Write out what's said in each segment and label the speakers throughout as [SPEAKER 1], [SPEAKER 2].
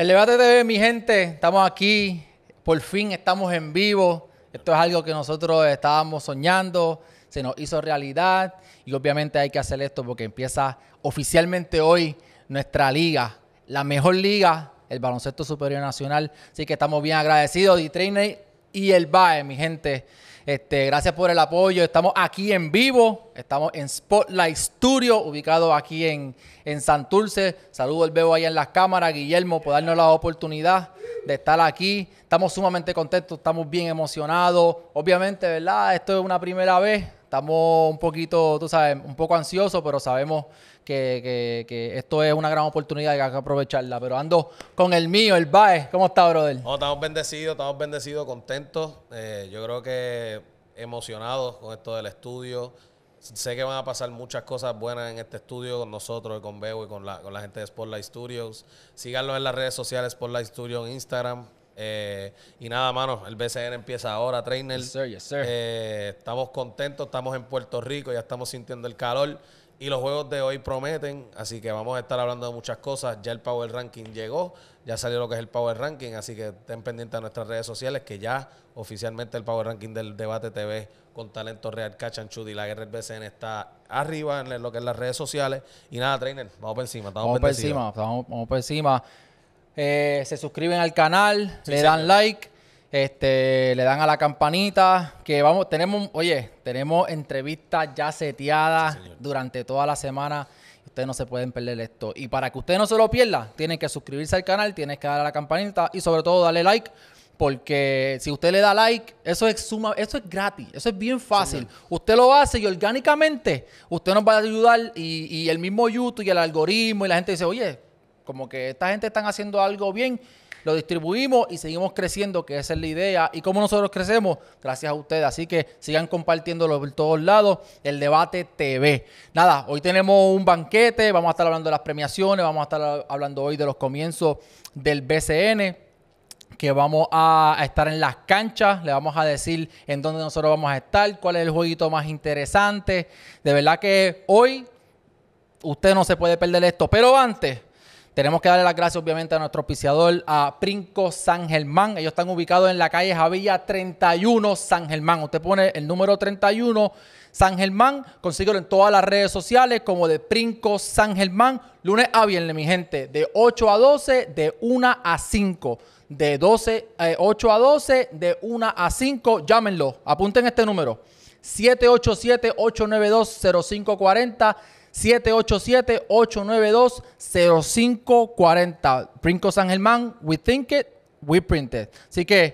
[SPEAKER 1] El debate TV, mi gente, estamos aquí, por fin estamos en vivo. Esto es algo que nosotros estábamos soñando, se nos hizo realidad y obviamente hay que hacer esto porque empieza oficialmente hoy nuestra liga, la mejor liga, el Baloncesto Superior Nacional. Así que estamos bien agradecidos de Trainer y el BAE, mi gente. Este, gracias por el apoyo. Estamos aquí en vivo. Estamos en Spotlight Studio, ubicado aquí en, en Santurce. Saludo el Bebo ahí en las cámaras, Guillermo, por darnos la oportunidad de estar aquí. Estamos sumamente contentos, estamos bien emocionados. Obviamente, ¿verdad? Esto es una primera vez estamos un poquito, tú sabes, un poco ansiosos, pero sabemos que, esto es una gran oportunidad y hay que aprovecharla. Pero ando con el mío, el Bae. ¿Cómo está, brother?
[SPEAKER 2] estamos bendecidos, estamos bendecidos, contentos. Eh, yo creo que emocionados con esto del estudio. Sé que van a pasar muchas cosas buenas en este estudio con nosotros, con Bebo y con la, con la gente de Spotlight Studios. Síganlo en las redes sociales, Spotlight Studios en Instagram, eh, y nada, mano, el BCN empieza ahora, trainer. Eh, estamos contentos, estamos en Puerto Rico, ya estamos sintiendo el calor. Y los juegos de hoy prometen, así que vamos a estar hablando de muchas cosas. Ya el Power Ranking llegó, ya salió lo que es el Power Ranking, así que estén pendientes a nuestras redes sociales, que ya oficialmente el Power Ranking del Debate TV con Talento Real, Cachanchud y la Guerra del BCN está arriba en lo que es las redes sociales. Y nada, trainer, vamos por encima. vamos por encima,
[SPEAKER 1] estamos, vamos por encima. Eh, se suscriben al canal, le dan like, este, le dan a la campanita. Que vamos, tenemos, oye, tenemos entrevistas ya seteadas durante toda la semana. Ustedes no se pueden perder esto. Y para que usted no se lo pierda, tienen que suscribirse al canal, tiene que dar a la campanita y sobre todo darle like porque si usted le da like, eso es suma, eso es gratis, eso es bien fácil. usted lo hace y orgánicamente usted nos va a ayudar y, y, el mismo YouTube y el algoritmo y la gente dice, oye, como que esta gente están haciendo algo bien, lo distribuimos y seguimos creciendo, que esa es la idea. ¿Y cómo nosotros crecemos? Gracias a ustedes. Así que sigan compartiéndolo por todos lados, el debate TV. Nada, hoy tenemos un banquete, vamos a estar hablando de las premiaciones, vamos a estar hablando hoy de los comienzos del BCN que vamos a estar en las canchas, le vamos a decir en dónde nosotros vamos a estar, cuál es el jueguito más interesante. De verdad que hoy usted no se puede perder esto, pero antes tenemos que darle las gracias, obviamente, a nuestro auspiciador, a Princo San Germán. Ellos están ubicados en la calle Javilla 31 San Germán. Usted pone el número 31 San Germán. Consíguelo en todas las redes sociales como de Princo San Germán. Lunes a viernes, mi gente, de 8 a 12, de 1 a 5. De 12, 8 eh, a 12, de 1 a 5. Llámenlo. Apunten este número. 787-892-0540. 787-892-0540. Princo San Germán, we think it, we print it. Así que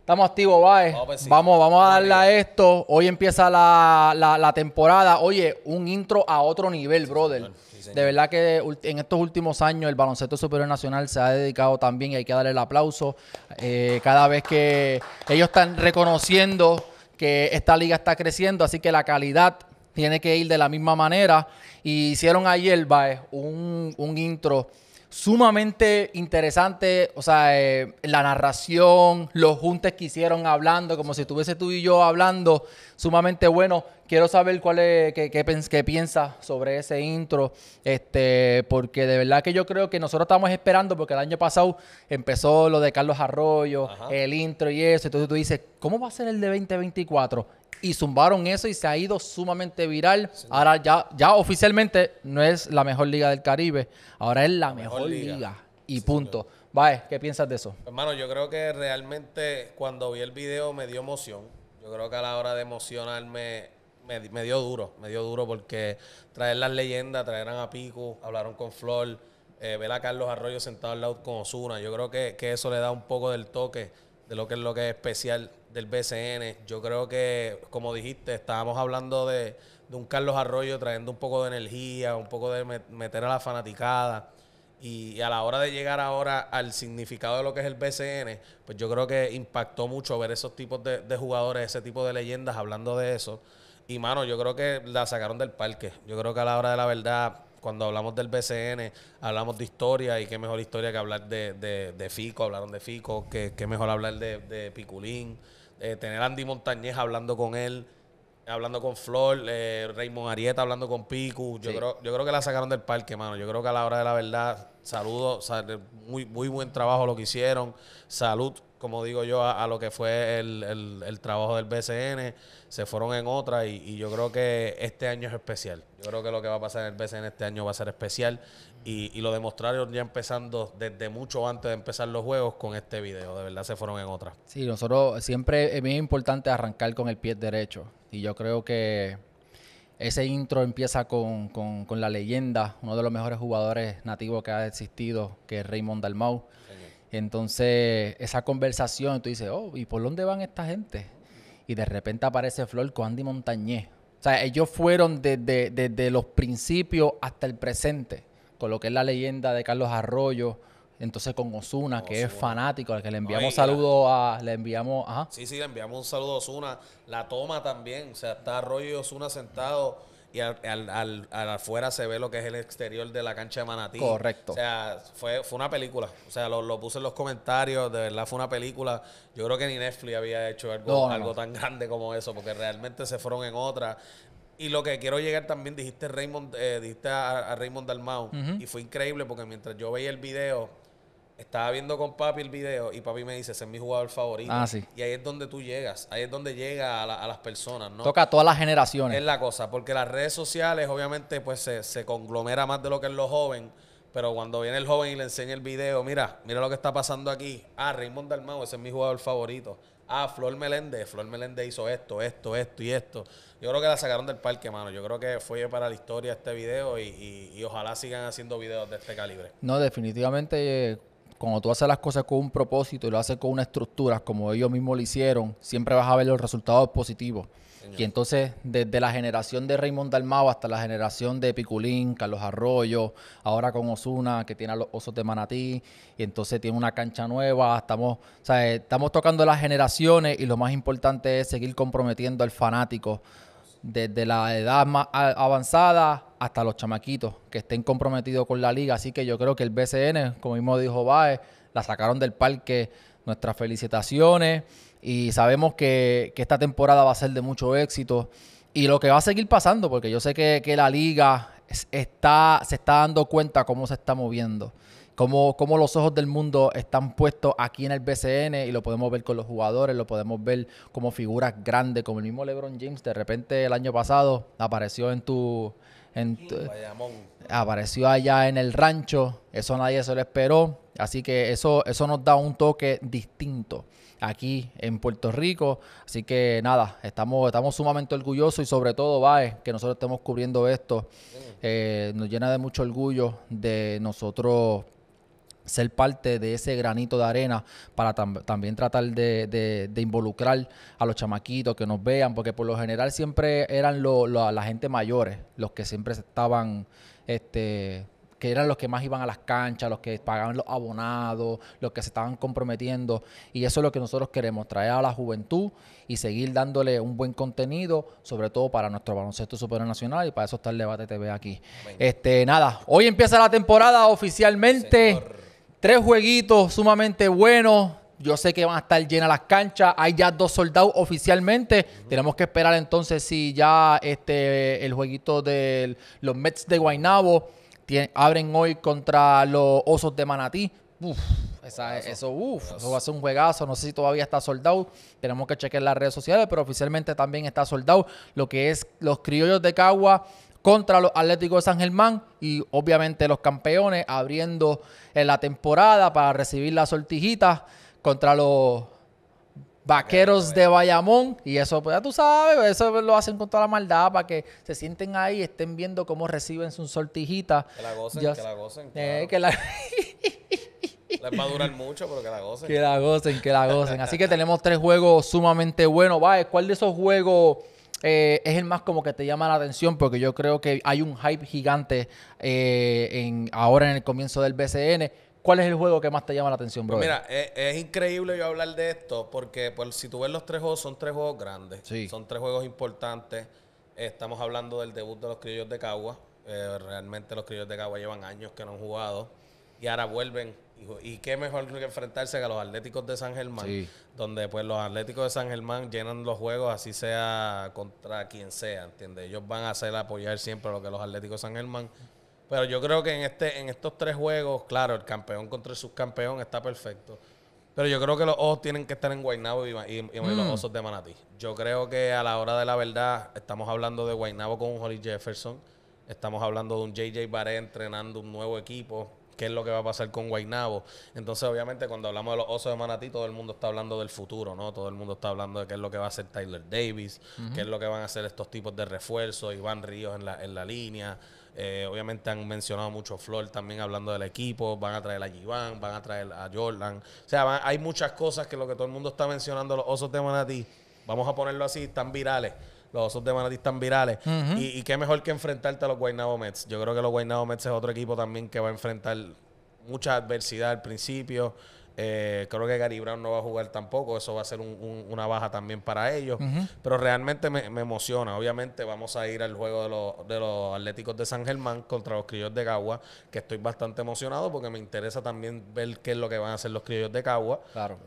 [SPEAKER 1] estamos activos, bye oh, pues Vamos, vamos a darle a esto. Hoy empieza la, temporada. Oye, un intro a otro nivel, brother. de verdad que en estos últimos años el baloncesto superior nacional se ha dedicado también y hay que darle el aplauso eh, cada vez que ellos están reconociendo que esta liga está creciendo, así que la calidad tiene que ir de la misma manera. Y hicieron ayer, Baez, un, un intro sumamente interesante, o sea, eh, la narración, los juntes que hicieron hablando, como si estuviese tú y yo hablando, sumamente bueno. Quiero saber cuál es, qué, piensas piensa sobre ese intro, este, porque de verdad que yo creo que nosotros estamos esperando, porque el año pasado empezó lo de Carlos Arroyo, el intro y eso, entonces tú dices, ¿cómo va a ser el de 2024? y zumbaron eso y se ha ido sumamente viral. Ahora ya, ya oficialmente no es la mejor liga del Caribe, ahora es la, mejor, liga. y punto. va ¿qué piensas de eso?
[SPEAKER 2] Hermano, yo creo que realmente cuando vi el video me dio emoción. Yo creo que a la hora de emocionarme me, dio duro, me dio duro porque traer las leyendas, traerán a Pico, hablaron con Flor, eh, ver a Carlos Arroyo sentado al lado con Osuna. Yo creo que, que eso le da un poco del toque de lo que es lo que es especial del BCN. Yo creo que, como dijiste, estábamos hablando de, un Carlos Arroyo trayendo un poco de energía, un poco de meter a la fanaticada. Y, a la hora de llegar ahora al significado de lo que es el BCN, pues yo creo que impactó mucho ver esos tipos de, jugadores, ese tipo de leyendas hablando de eso. Y mano, yo creo que la sacaron del parque. Yo creo que a la hora de la verdad, cuando hablamos del BCN, hablamos de historia y qué mejor historia que hablar de, Fico, hablaron de Fico, que, qué mejor hablar de, de Piculín. Eh, tener a Andy Montañez hablando con él, hablando con Flor, eh, Raymond Arieta hablando con Piku. Yo, creo, yo creo que la sacaron del parque, mano. Yo creo que a la hora de la verdad, saludos, muy, muy buen trabajo lo que hicieron. Salud como digo yo, a, lo que fue el, trabajo del BCN, se fueron en otra y, yo creo que este año es especial. Yo creo que lo que va a pasar en el BCN este año va a ser especial y, lo demostraron ya empezando desde mucho antes de empezar los juegos con este video. De verdad se fueron en otra.
[SPEAKER 1] Sí, nosotros siempre es bien importante arrancar con el pie derecho y yo creo que ese intro empieza con, con, con la leyenda, uno de los mejores jugadores nativos que ha existido, que es Raymond Dalmau. Entonces, esa conversación, tú dices, oh, ¿y por dónde van esta gente? Y de repente aparece Flor con Andy Montañé O sea, ellos fueron desde, desde los principios hasta el presente, con lo que es la leyenda de Carlos Arroyo, entonces con Osuna, que es fanático, al que le enviamos saludo saludos a. Le enviamos. Ajá.
[SPEAKER 2] Sí, sí, le enviamos un saludo a Osuna. La toma también. O sea, está Arroyo y Osuna sentados y al, al, afuera se ve lo que es el exterior de la cancha de Manatí. Correcto. O sea, fue, fue una película. O sea, lo, puse en los comentarios, de verdad fue una película. Yo creo que ni Netflix había hecho algo, algo tan grande como eso, porque realmente se fueron en otra. Y lo que quiero llegar también, dijiste Raymond, eh, dijiste a, Raymond Dalmau, y fue increíble porque mientras yo veía el video, estaba viendo con papi el video y papi me dice, ese es mi jugador favorito. Ah, sí. Y ahí es donde tú llegas, ahí es donde llega a, las personas, ¿no? Toca a todas las generaciones. Es la cosa, porque las redes sociales obviamente pues se, conglomera más de lo que es los joven, pero cuando viene el joven y le enseña el video, mira, mira lo que está pasando aquí. Ah, Raymond Dalmau, ese es mi jugador favorito. Ah, Flor Meléndez, Flor Meléndez hizo esto, esto, esto y esto. Yo creo que la sacaron del parque, mano. Yo creo que fue para la historia este video y, ojalá sigan haciendo videos de este calibre.
[SPEAKER 1] No, definitivamente... Eh, cuando tú haces las cosas con un propósito y lo haces con una estructura, como ellos mismos lo hicieron, siempre vas a ver los resultados positivos. Y entonces, desde la generación de Raymond Dalmau hasta la generación de Piculín, Carlos Arroyo, ahora con Osuna, que tiene a los osos de Manatí, y entonces tiene una cancha nueva, estamos, o sea, estamos tocando las generaciones y lo más importante es seguir comprometiendo al fanático desde la edad más avanzada hasta los chamaquitos que estén comprometidos con la liga. Así que yo creo que el BCN, como mismo dijo Baez, la sacaron del parque. Nuestras felicitaciones y sabemos que, esta temporada va a ser de mucho éxito y lo que va a seguir pasando, porque yo sé que, la liga está, se está dando cuenta cómo se está moviendo cómo, los ojos del mundo están puestos aquí en el BCN y lo podemos ver con los jugadores, lo podemos ver como figuras grandes, como el mismo LeBron James. De repente el año pasado apareció en tu... apareció allá en el rancho, eso nadie se lo esperó, así que eso, eso nos da un toque distinto aquí en Puerto Rico. Así que nada, estamos, estamos sumamente orgullosos y sobre todo, Bae, que nosotros estemos cubriendo esto, mm. eh, nos llena de mucho orgullo de nosotros ser parte de ese granito de arena para también tratar de, involucrar a los chamaquitos que nos vean, porque por lo general siempre eran los la gente mayores los que siempre estaban, este, que eran los que más iban a las canchas, los que pagaban los abonados, los que se estaban comprometiendo, y eso es lo que nosotros queremos, traer a la juventud y seguir dándole un buen contenido, sobre todo para nuestro baloncesto superior nacional, y para eso está el debate TV aquí. Este, nada, hoy empieza la temporada oficialmente. Tres jueguitos sumamente buenos. Yo sé que van a estar llenas las canchas. Hay ya dos soldados oficialmente. Tenemos que esperar entonces si ya este el jueguito de los Mets de Guaynabo abren hoy contra los Osos de Manatí. Uf, eso, eso va a ser un juegazo. No sé si todavía está soldado. Tenemos que chequear las redes sociales, pero oficialmente también está soldado. Lo que es los criollos de Cagua contra los Atléticos de San Germán y obviamente los campeones abriendo eh, la temporada para recibir la sortijita contra los Vaqueros de Bayamón. Y eso, pues ya tú sabes, eso lo hacen con toda la maldad para que se sienten ahí y estén viendo cómo reciben su sortijita. Que la gocen, que la gocen. Eh, que la...
[SPEAKER 2] Les va a durar mucho, pero que la gocen. Que la gocen, que la gocen. Así que tenemos
[SPEAKER 1] tres juegos sumamente buenos. va ¿cuál de esos juegos eh, es el más como que te llama la atención porque yo creo que hay un hype gigante eh, en, ahora en el comienzo del BCN. ¿Cuál es el juego que más te llama la atención, pues bro? mira,
[SPEAKER 2] eh, es, increíble yo hablar de esto porque pues, si tú ves los tres juegos, son tres juegos grandes. Son tres juegos importantes. Estamos hablando del debut de los criollos de Cagua. realmente los criollos de Cagua llevan años que no han jugado y ahora vuelven y qué mejor que enfrentarse a los Atléticos de San Germán, donde pues los Atléticos de San Germán llenan los juegos, así sea contra quien sea, entiende, Ellos van a hacer apoyar siempre lo que los Atléticos de San Germán. Pero yo creo que en este, en estos tres juegos, claro, el campeón contra el subcampeón está perfecto. Pero yo creo que los ojos tienen que estar en Guaynabo y, los mm. osos de Manatí. Yo creo que a la hora de la verdad, estamos hablando de Guaynabo con un Holly Jefferson. Estamos hablando de un JJ Baré entrenando un nuevo equipo qué es lo que va a pasar con Guaynabo. Entonces, obviamente, cuando hablamos de los osos de Manatí, todo el mundo está hablando del futuro, ¿no? Todo el mundo está hablando de qué es lo que va a hacer Tyler Davis, qué es lo que van a hacer estos tipos de refuerzos, Iván Ríos en la, en la línea. Eh, obviamente han mencionado mucho Flor también hablando del equipo, van a traer a Giván, van a traer a Jordan. O sea, hay muchas cosas que lo que todo el mundo está mencionando, los osos de Manatí, vamos a ponerlo así, están virales los osos de Manatí están virales. y, qué mejor que enfrentarte a los Guaynabo Mets. Yo creo que los Guaynabo Mets es otro equipo también que va a enfrentar mucha adversidad al principio. Eh, creo que Gary Brown no va a jugar tampoco. Eso va a ser una baja también para ellos. Pero realmente me, emociona. Obviamente vamos a ir al juego de, los, Atléticos de San Germán contra los Criollos de Cagua, que estoy bastante emocionado porque me interesa también ver qué es lo que van a hacer los Criollos de Cagua.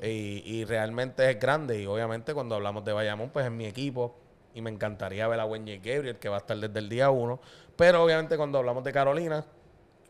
[SPEAKER 2] Y, y realmente es grande. Y obviamente cuando hablamos de Bayamón, pues es mi equipo y me encantaría ver a Wendy Gabriel, que va a estar desde el día uno. Pero obviamente cuando hablamos de Carolina,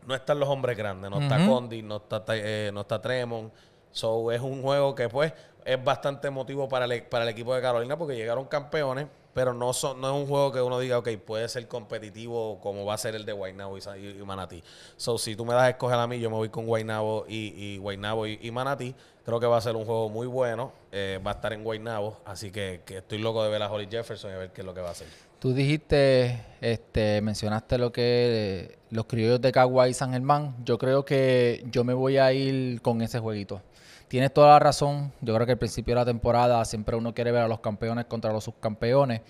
[SPEAKER 2] no están los hombres grandes, no está Condi, no está, eh, no está Tremont. So es un juego que pues es bastante motivo para para el equipo de Carolina porque llegaron campeones pero no, son, no es un juego que uno diga, ok, puede ser competitivo como va a ser el de Guaynabo y, Manatí. So, si tú me das a escoger a mí, yo me voy con Guaynabo y, y Guaynabo y, Manatí. Creo que va a ser un juego muy bueno. Eh, va a estar en Guaynabo. Así que, estoy loco de ver a Holly Jefferson y a ver qué es lo que va a hacer.
[SPEAKER 1] Tú dijiste, este, mencionaste lo que los criollos de Caguay y San Germán. Yo creo que yo me voy a ir con ese jueguito. Tienes toda la razón. Yo creo que al principio de la temporada siempre uno quiere ver a los campeones contra los subcampeones.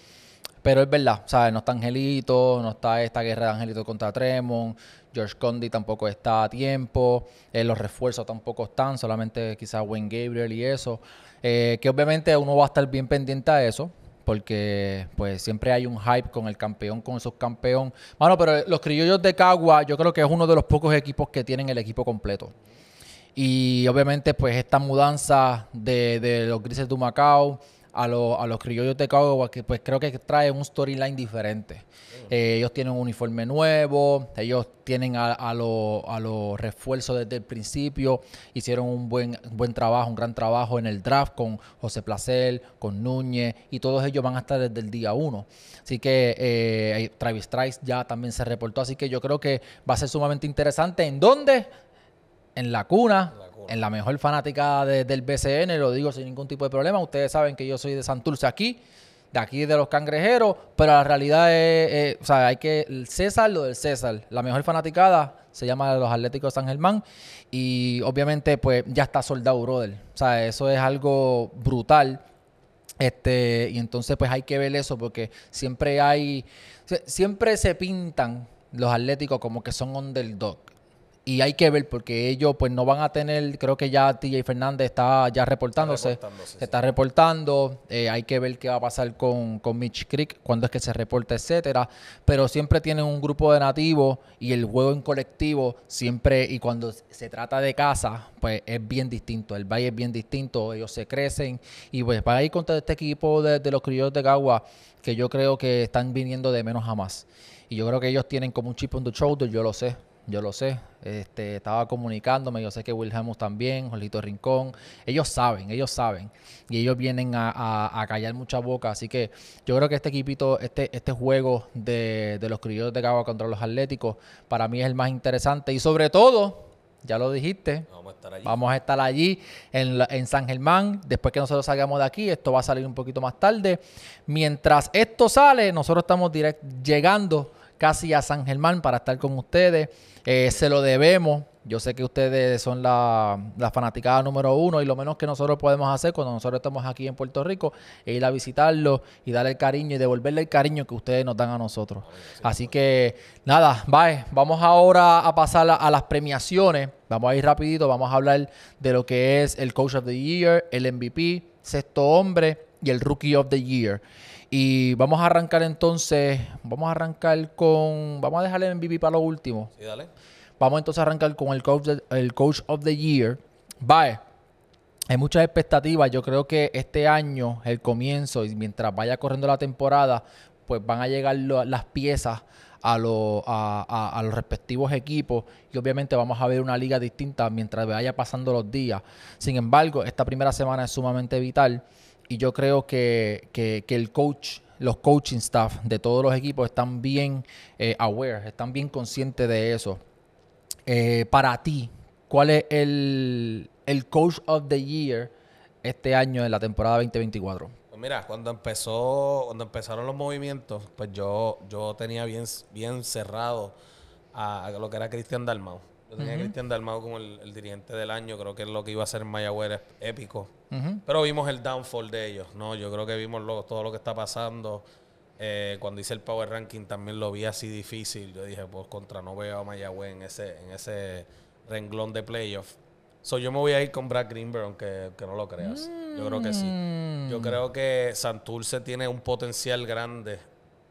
[SPEAKER 1] Pero es verdad, ¿sabes? No está Angelito, no está esta guerra de Angelito contra Tremont, George Condi tampoco está a tiempo, eh, los refuerzos tampoco están, solamente quizás Wayne Gabriel y eso. Eh, que obviamente uno va a estar bien pendiente a eso, porque pues siempre hay un hype con el campeón, con el subcampeón. Bueno, pero los criollos de Cagua, yo creo que es uno de los pocos equipos que tienen el equipo completo. Y obviamente, pues esta mudanza de, los grises de Macao a, los criollos de Cabo pues, pues creo que trae un storyline diferente. Oh. Eh, ellos tienen un uniforme nuevo, ellos tienen a, los refuerzos desde el principio, hicieron un buen, buen trabajo, un gran trabajo en el draft con José Placer, con Núñez, y todos ellos van a estar desde el día uno. Así que eh, Travis Trice ya también se reportó, así que yo creo que va a ser sumamente interesante. ¿En dónde? en la cuna, en la, mejor fanática del BCN, lo digo sin ningún tipo de problema. Ustedes saben que yo soy de Santurce aquí, de aquí de los cangrejeros, pero la realidad es, o sea, hay que, el César, lo del César, la mejor fanaticada se llama los Atléticos de San Germán y obviamente pues ya está soldado, brother. O sea, eso es algo brutal. Este, y entonces pues hay que ver eso porque siempre hay, siempre se pintan los Atléticos como que son on dog y hay que ver porque ellos pues no van a tener, creo que ya TJ Fernández está ya reportándose, se está reportando, eh, hay que ver qué va a pasar con, Mitch Creek, cuándo es que se reporta, etcétera, pero siempre tienen un grupo de nativos y el juego en colectivo siempre y cuando se trata de casa, pues es bien distinto, el valle es bien distinto, ellos se crecen y pues para ir contra este equipo de, los criollos de Gagua que yo creo que están viniendo de menos a más. Y yo creo que ellos tienen como un chip on the shoulder, yo lo sé yo lo sé. Este, estaba comunicándome, yo sé que Wilhelmus también, Jolito Rincón. Ellos saben, ellos saben. Y ellos vienen a, callar mucha boca. Así que yo creo que este equipito, este, este juego de, los criollos de Cagua contra los Atléticos, para mí es el más interesante. Y sobre todo, ya lo dijiste. Vamos a estar allí. en, San Germán. Después que nosotros salgamos de aquí, esto va a salir un poquito más tarde. Mientras esto sale, nosotros estamos direct llegando casi a San Germán para estar con ustedes. Eh, se lo debemos. Yo sé que ustedes son la, fanaticada número uno y lo menos que nosotros podemos hacer cuando nosotros estamos aquí en Puerto Rico es ir a visitarlos y darle el cariño y devolverle el cariño que ustedes nos dan a nosotros. Así que nada, bye. vamos ahora a pasar a, a las premiaciones. Vamos a ir rapidito, vamos a hablar de lo que es el Coach of the Year, el MVP, sexto hombre y el Rookie of the Year. Y vamos a arrancar entonces, vamos a arrancar con, vamos a dejar el MVP para lo último. Sí, dale. Vamos entonces a arrancar con el Coach, el coach of the Year. Va, hay muchas expectativas. Yo creo que este año, el comienzo, y mientras vaya corriendo la temporada, pues van a llegar las piezas a, a, los respectivos equipos y obviamente vamos a ver una liga distinta mientras vaya pasando los días. Sin embargo, esta primera semana es sumamente vital y yo creo que, el coach los coaching staff de todos los equipos están bien eh, aware, están bien conscientes de eso. Eh, para ti, ¿cuál es el, coach of the year este año en la temporada 2024?
[SPEAKER 2] Pues mira, cuando empezó, cuando empezaron los movimientos, pues yo, yo tenía bien, bien cerrado a lo que era Cristian Dalmau. Yo tenía Cristian Dalmado como el, dirigente del año. Creo que es lo que iba a ser Mayagüez épico. Pero vimos el downfall de ellos, ¿no? Yo creo que vimos todo lo que está pasando. Eh, cuando hice el Power Ranking también lo vi así difícil. Yo dije, pues contra no veo a Mayagüez en ese, en ese renglón de playoffs. So, yo me voy a ir con Brad Greenberg, aunque que no lo creas. Yo creo que sí. Yo mm. creo que Santurce tiene un potencial grande.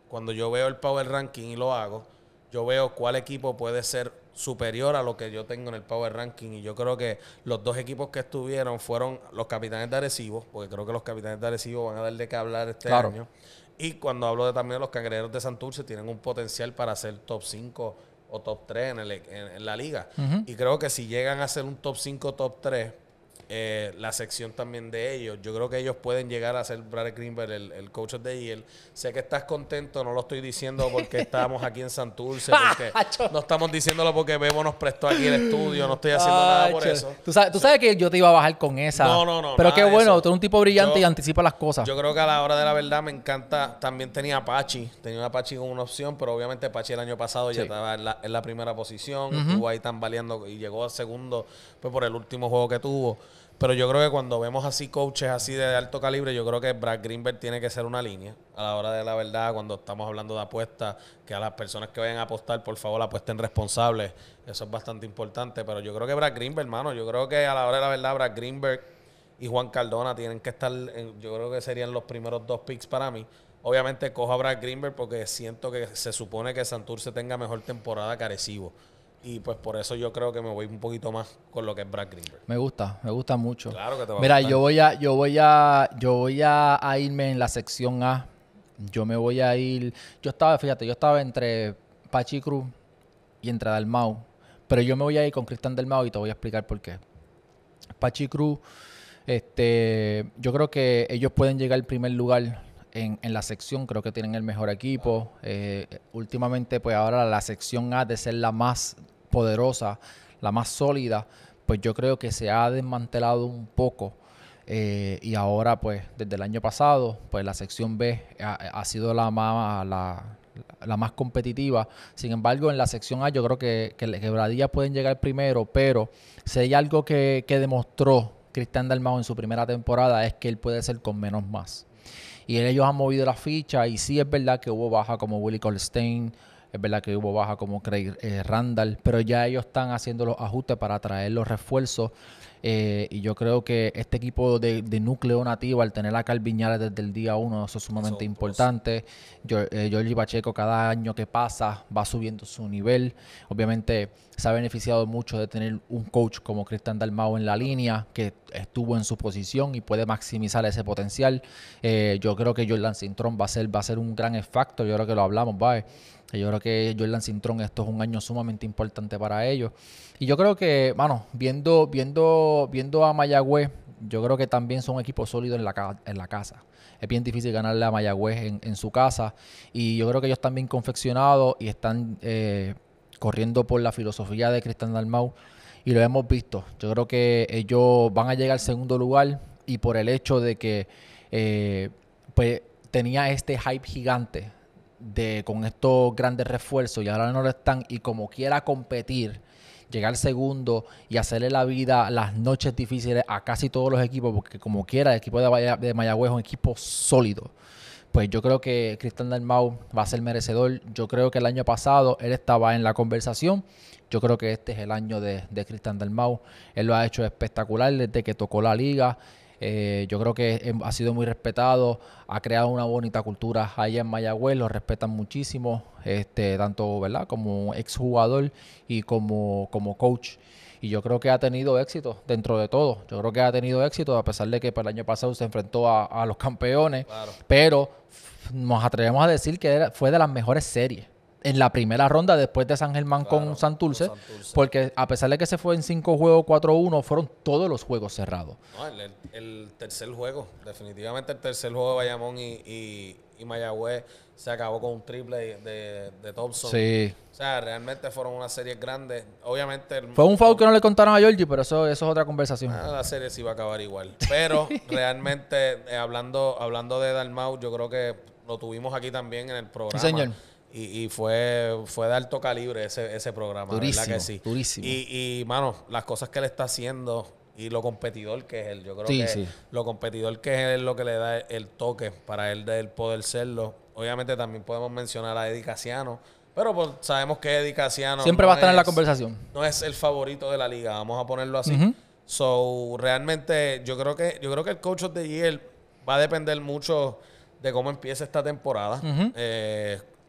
[SPEAKER 2] Cuando yo veo el Power Ranking y lo hago, yo veo cuál equipo puede ser superior a lo que yo tengo en el Power Ranking. Y yo creo que los dos equipos que estuvieron fueron los Capitanes de Arecibo, porque creo que los Capitanes de Arecibo van a dar de qué hablar este año. Y cuando hablo de también los Cangrejeros de Santurce, tienen un potencial para ser top 5 o top 3 en, la liga. Y creo que si llegan a ser un top 5 top 3 eh, la sección también de ellos. Yo creo que ellos pueden llegar a ser Brad Greenberg el, coach de él Sé que estás contento, no lo estoy diciendo porque estábamos aquí en Santurce, porque no estamos diciéndolo porque Bebo nos prestó aquí el estudio, no estoy haciendo nada por eso.
[SPEAKER 1] ¿Tú sabes, que yo te iba a bajar con esa. No, Pero qué bueno, tú eres un tipo brillante y anticipa las cosas. Yo creo que
[SPEAKER 2] a la hora de la verdad me encanta, también tenía Apache, tenía Apache como una opción, pero obviamente Apache el año pasado ya estaba en la, primera posición, estuvo ahí tambaleando y llegó al segundo pues, por el último juego que tuvo. Pero yo creo que cuando vemos así coaches así de alto calibre, yo creo que Brad Greenberg tiene que ser una línea a la hora de la verdad, cuando estamos hablando de apuestas, que a las personas que vayan a apostar, por favor, apuesten responsables. Eso es bastante importante. Pero yo creo que Brad Greenberg, hermano, yo creo que a la hora de la verdad, Brad Greenberg y Juan Cardona tienen que estar, yo creo que serían los primeros dos picks para mí. Obviamente cojo a Brad Greenberg porque siento que se supone que Santurce tenga mejor temporada que y pues por eso yo creo que me voy un poquito más con lo que es Brad Greenberg.
[SPEAKER 1] Me gusta, me gusta mucho. Claro que te va Mira, a yo voy a, yo voy a, yo voy a, irme en la sección A. Yo me voy a ir. Yo estaba, fíjate, yo estaba entre Pachi Cruz y entre Dalmau. Pero yo me voy a ir con Cristian Dalmau y te voy a explicar por qué. Pachi Cruz, este, yo creo que ellos pueden llegar al primer lugar en, la sección creo que tienen el mejor equipo. Eh, últimamente, pues ahora la sección A de ser la más poderosa, la más sólida, pues yo creo que se ha desmantelado un poco. Eh, y ahora, pues, desde el año pasado, pues la sección B ha, sido la más, la, más competitiva. Sin embargo, en la sección A yo creo que, que Quebradillas pueden llegar primero, pero si hay algo que, demostró Cristian Dalmao en su primera temporada es que él puede ser con menos más y ellos han movido la ficha y sí es verdad que hubo baja como Willie Colstein, es verdad que hubo baja como Craig eh, Randall, pero ya ellos están haciendo los ajustes para traer los refuerzos. Eh, y yo creo que este equipo de, núcleo nativo, al tener a Viñales desde el día uno, eso es sumamente importante. Yo, eh, Pacheco, cada año que pasa, va subiendo su nivel. Obviamente se ha beneficiado mucho de tener un coach como Cristian Dalmao en la línea, que estuvo en su posición y puede maximizar ese potencial. yo creo que Jordan Cintrón va a ser, va a ser un gran factor. Yo creo que lo hablamos, ¿vale? Yo creo que Jordan Cintrón, esto es un año sumamente importante para ellos. Y yo creo que, mano, viendo, viendo, viendo a Mayagüez, yo creo que también son equipos sólidos en la, en la casa. Es bien difícil ganarle a Mayagüez en, su casa. Y yo creo que ellos están bien confeccionados y están eh, corriendo por la filosofía de Cristian Dalmau. Y lo hemos visto. Yo creo que ellos van a llegar al segundo lugar y por el hecho de que eh, pues, tenía este hype gigante de con estos grandes refuerzos y ahora no lo están y como quiera competir, llegar segundo y hacerle la vida las noches difíciles a casi todos los equipos, porque como quiera el equipo de, de Mayagüez es un equipo sólido. Pues yo creo que Cristian Dalmau va a ser merecedor. Yo creo que el año pasado él estaba en la conversación. Yo creo que este es el año de, de Cristian Dalmau. Él lo ha hecho espectacular desde que tocó la liga. Eh, yo creo que em, ha sido muy respetado, ha creado una bonita cultura allá en Mayagüez, lo respetan muchísimo, este, tanto ¿verdad? como exjugador y como, como coach. Y yo creo que ha tenido éxito dentro de todo. Yo creo que ha tenido éxito, a pesar de que para el año pasado se enfrentó a, los campeones, pero nos atrevemos a decir que fue de las mejores series en la primera ronda después de San Germán con Santurce, porque a pesar de que se fue en cinco juegos 4-1, fueron todos los juegos cerrados.
[SPEAKER 2] el, tercer juego, definitivamente el tercer juego de Bayamón y, y, y Mayagüez se acabó con un triple de, de, Thompson. Sí. O sea, realmente fueron unas series grandes. Obviamente... fue un foul que no
[SPEAKER 1] le contaron a Georgie, pero eso, eso es otra conversación. Ah,
[SPEAKER 2] la serie sí iba a acabar igual. Pero realmente, eh, hablando, hablando de Dalmau, yo creo que lo tuvimos aquí también en el programa. Sí, señor y, fue, fue de alto calibre ese, programa, durísimo, sí? Y, y, mano, las cosas que le está haciendo y lo competidor que es él. Yo creo que lo competidor que es él es lo que le da el toque para él de poder serlo. Obviamente también podemos mencionar a Eddie Casiano, pero pues, sabemos que Eddie Casiano... Siempre va a estar en la conversación. No es el favorito de la liga, vamos a ponerlo así. So, realmente, yo creo que yo creo que el coach de Year va a depender mucho de cómo empiece esta temporada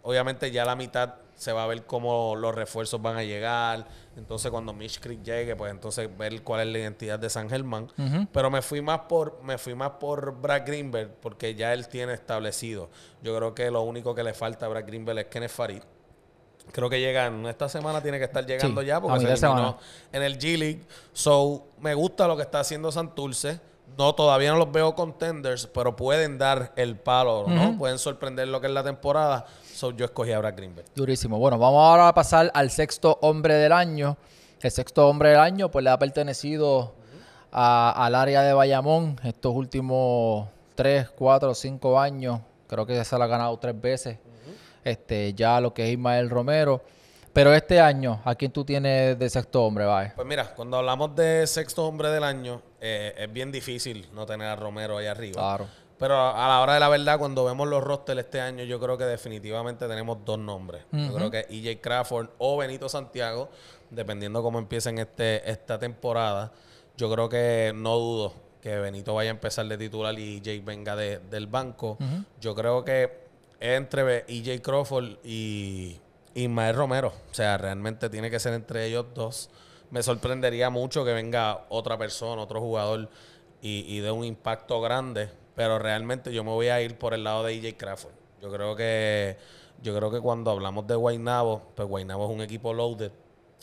[SPEAKER 2] obviamente ya la mitad se va a ver cómo los refuerzos van a llegar. Entonces, cuando Mitch Creek llegue, pues entonces ver cuál es la identidad de San Germán. Pero me fui más por, me fui más por Brad Greenberg, porque ya él tiene establecido. Yo creo que lo único que le falta a Brad Greenberg es Kenneth Farid. Creo que llegan esta semana, tiene que estar llegando ya, porque se en el G League. So, me gusta lo que está haciendo Santurce. No, todavía no los veo contenders, pero pueden dar el palo, ¿no? Pueden sorprender lo que es la temporada yo escogí a Brad Greenberg.
[SPEAKER 1] Durísimo. Bueno, vamos ahora a pasar al sexto hombre del año. El sexto hombre del año, pues le ha pertenecido al área de Bayamón estos últimos tres, cuatro, cinco años. Creo que ya se la ha ganado tres veces. Este, ya lo que es Ismael Romero. Pero este año, ¿a quién tú tienes de sexto hombre, Bae?
[SPEAKER 2] Pues mira, cuando hablamos de sexto hombre del año, eh, es bien difícil no tener a Romero ahí arriba. Claro. Pero a la hora de la verdad, cuando vemos los rosters este año, yo creo que definitivamente tenemos dos nombres. Yo creo que EJ Crawford o Benito Santiago, dependiendo cómo empiecen este, esta temporada, yo creo que no dudo que Benito vaya a empezar de titular y EJ venga del banco. Yo creo que entre EJ Crawford y Ismael Romero, o sea, realmente tiene que ser entre ellos dos. Me sorprendería mucho que venga otra persona, otro jugador y, y dé un impacto grande pero realmente yo me voy a ir por el lado de E.J. Crawford. Yo creo que, yo creo que cuando hablamos de Guaynabo, pues Guaynabo es un equipo loaded.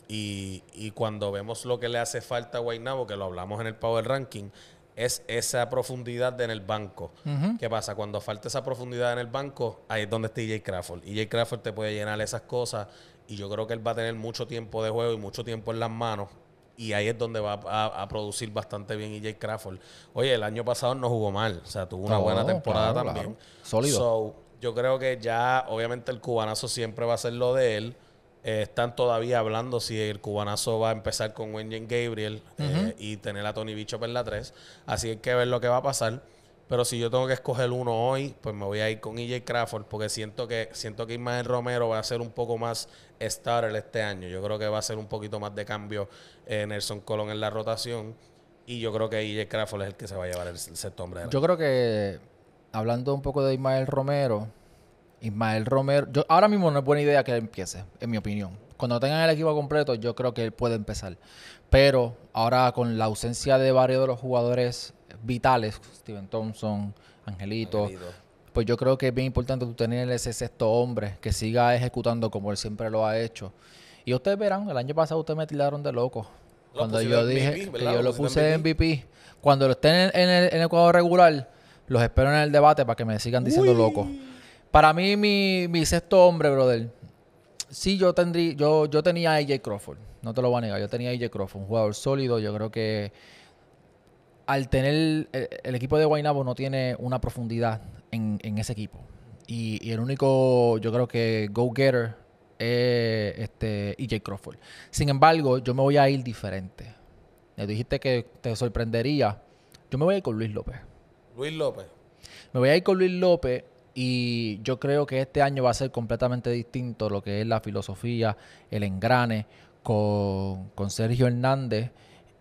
[SPEAKER 2] Y, y cuando vemos lo que le hace falta a Guaynabo, que lo hablamos en el Power Ranking, es esa profundidad en el banco. ¿Qué pasa? Cuando falta esa profundidad en el banco, ahí es donde está E.J. Crawford. E.J. Crawford te puede llenar esas cosas. Y yo creo que él va a tener mucho tiempo de juego y mucho tiempo en las manos y ahí es donde va a, producir bastante bien EJ Crawford. Oye, el año pasado no jugó mal, o sea, tuvo una buena oh, temporada también. Sólido. yo creo que ya, obviamente, el cubanazo siempre va a ser lo de él. Eh, están todavía hablando si el cubanazo va a empezar con Wengen Gabriel eh, y tener a Tony Bicho en la 3. Así que que ver lo que va a pasar. Pero si yo tengo que escoger uno hoy, pues me voy a ir con EJ Crawford porque siento que siento que Ismael Romero va a ser un poco más starter este año. Yo creo que va a ser un poquito más de cambio eh, Nelson Colón en la rotación y yo creo que I.J. E Crawford es el que se va a llevar el, el hombre. Yo creo
[SPEAKER 1] que hablando un poco de Ismael Romero, Ismael Romero, yo ahora mismo no es buena idea que él empiece, en mi opinión. Cuando tengan el equipo completo, yo creo que él puede empezar. Pero ahora con la ausencia de varios de los jugadores vitales, Steven Thompson, Angelito, pues yo creo que es bien importante tener ese sexto hombre que siga ejecutando como él siempre lo ha hecho. Y ustedes verán, el año pasado ustedes me tiraron de loco. cuando yo dije que yo lo, puse en MVP. Cuando lo estén en, el, en el cuadro regular, los espero en el debate para que me sigan diciendo loco. Para mí, mi, mi, sexto hombre, brother. Sí, yo tendría, yo, yo tenía a AJ Crawford. No te lo voy a negar. Yo tenía a AJ Crawford, un jugador sólido. Yo creo que al tener eh, el, equipo de Guaynabo no tiene una profundidad en, ese equipo. Y, el único, yo creo que go-getter es este, EJ Crawford. Sin embargo, yo me voy a ir diferente. Me dijiste que te sorprendería. Yo me voy a ir con Luis López. Luis López. Me voy a ir con Luis López y yo creo que este año va a ser completamente distinto lo que es la filosofía, el engrane con Sergio Hernández.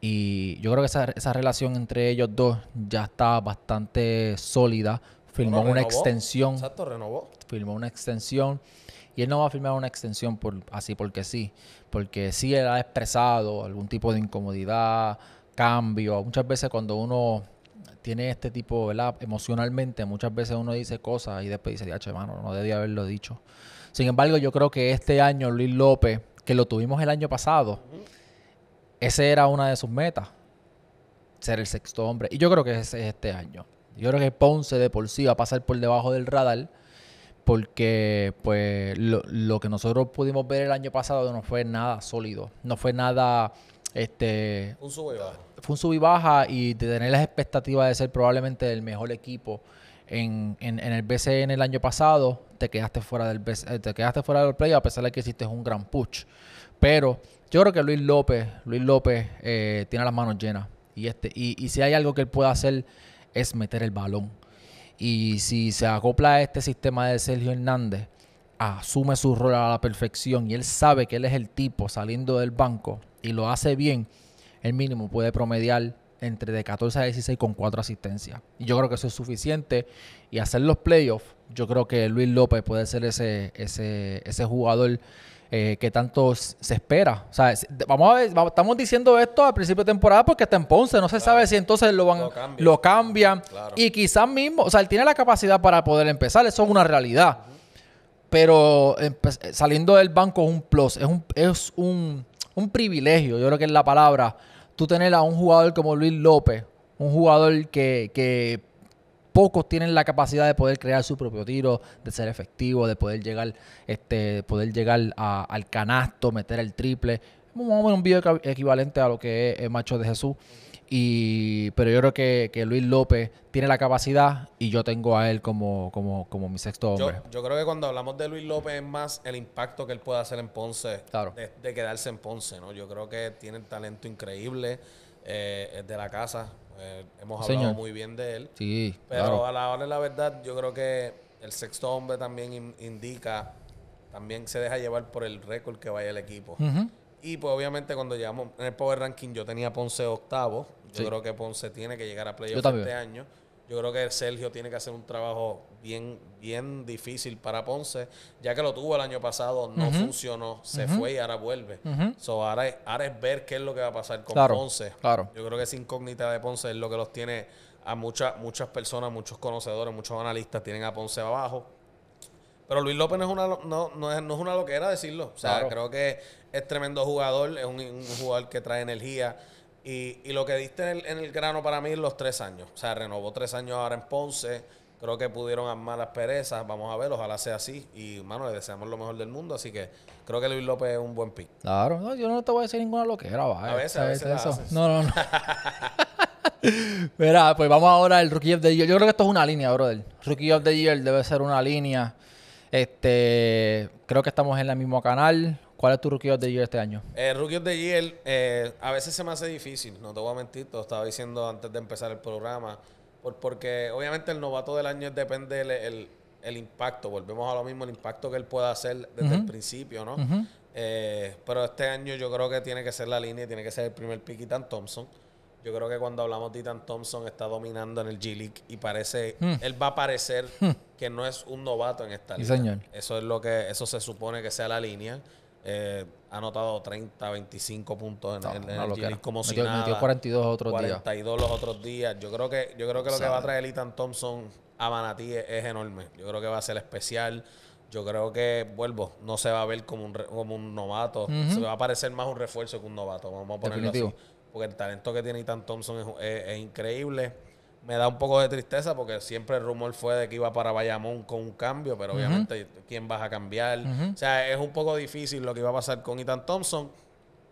[SPEAKER 1] Y yo creo que esa, esa relación entre ellos dos ya está bastante sólida. Firmó una extensión. Exacto, renovó. Firmó una extensión. Y él no va a firmar una extensión por, así porque sí. Porque sí él ha expresado algún tipo de incomodidad, cambio. Muchas veces cuando uno tiene este tipo, ¿verdad? Emocionalmente, muchas veces uno dice cosas y después dice, ya, mano, no debía haberlo dicho. Sin embargo, yo creo que este año Luis López, que lo tuvimos el año pasado, ese era una de sus metas, ser el sexto hombre. Y yo creo que ese es este año. Yo creo que Ponce de por sí va a pasar por debajo del radar porque pues lo, que nosotros pudimos ver el año pasado no fue nada sólido, no fue nada este un sub y baja. Fue un sub y baja y de tener las expectativas de ser probablemente el mejor equipo en, en, en el BCN el año pasado, te quedaste fuera del te quedaste fuera del play a pesar de que hiciste un gran push. Pero yo creo que Luis López, Luis López eh, tiene las manos llenas. Y, este, y, si hay algo que él pueda hacer es meter el balón. Y si se acopla a este sistema de Sergio Hernández, asume su rol a la perfección y él sabe que él es el tipo saliendo del banco y lo hace bien, el mínimo puede promediar entre de 14 a 16 con 4 asistencias. Y yo creo que eso es suficiente. Y hacer los playoffs, yo creo que Luis López puede ser ese, ese, ese jugador eh, que tanto se espera. O sea, vamos estamos diciendo esto al principio de temporada porque está en Ponce, no se sabe si entonces lo van, lo, cambian, y quizás mismo, o sea, él tiene la capacidad para poder empezar, eso es una realidad. Pero eh, saliendo del banco es un plus, es un, privilegio, yo creo que es la palabra, tú tener a un jugador como Luis López, un jugador que pocos tienen la capacidad de poder crear su propio tiro, de ser efectivo, de poder llegar, este, poder llegar al canasto, meter el triple. Vamos un video equivalente a lo que es Macho de Jesús. Y, pero yo creo que, Luis López tiene la capacidad y yo tengo a él como, como, como mi sexto hombre.
[SPEAKER 2] Yo, creo que cuando hablamos de Luis López es más el impacto que él puede hacer en Ponce, claro. de, quedarse en Ponce, ¿no? Yo creo que tiene el talento increíble, eh, de la casa, eh, hemos hablado muy bien de él. Sí, pero claro. a la hora de la verdad, yo creo que el sexto hombre también indica, también se deja llevar por el récord que vaya el equipo. Y pues obviamente cuando llegamos en el Power Ranking yo tenía Ponce octavo. Yo creo que Ponce tiene que llegar a playoffs este año. Yo creo que Sergio tiene que hacer un trabajo bien, difícil para Ponce, ya que lo tuvo el año pasado, no funcionó, se fue y ahora vuelve. ahora, es ver qué es lo que va a pasar con Ponce. Yo creo que esa incógnita de Ponce es lo que los tiene a muchas muchas personas, muchos conocedores, muchos analistas tienen a Ponce abajo. Pero Luis López no es una, no, no es, no es una loquera decirlo. O sea, creo que es tremendo jugador, es un, jugador que trae energía. Y, y lo que diste en el, grano para mí es los tres años. O sea, renovó tres años ahora en Ponce Creo que pudieron armar las perezas. Vamos a ver, ojalá sea así. Y, mano, le deseamos lo mejor del mundo. Así que creo que Luis López es un buen pick.
[SPEAKER 1] Claro, yo no te voy a decir ninguna loquera, vaya. A veces, a veces. Eso. No, no, no. Verá, pues vamos ahora al Rookie of the Year. Yo creo que esto es una línea, brother. Rookie of the Year debe ser una línea. Este, creo que estamos en el mismo canal. ¿Cuál es tu Rookie of the Year este año?
[SPEAKER 2] Eh, rookie of the Year, eh, a veces se me hace difícil, no te voy a mentir, te lo estaba diciendo antes de empezar el programa. Por, porque obviamente el novato del año depende del impacto. Volvemos a lo mismo, el impacto que él pueda hacer desde el principio, ¿no? Eh, pero este año yo creo que tiene que ser la línea, tiene que ser el primer pick Ethan Thompson. Yo creo que cuando hablamos de Ethan Thompson está dominando en el G-League y parece, mm. él va a parecer mm. que no es un novato en esta Señor. Eso es lo que, eso se supone que sea la línea. Eh, ha anotado 30, 25 puntos en, el, en el como si nada. 42 otros los otros días. Yo creo que, yo creo que lo que va a traer Ethan Thompson a Manatí es, enorme. Yo creo que va a ser especial. Yo creo que, vuelvo, no se va a ver como un, como un novato. Se va a parecer más un refuerzo que un novato. Vamos a ponerlo así. Porque el talento que tiene Ethan Thompson es increíble me da un poco de tristeza porque siempre el rumor fue de que iba para Bayamón con un cambio, pero obviamente quién vas a cambiar. O sea, es un poco difícil lo que iba a pasar con Ethan Thompson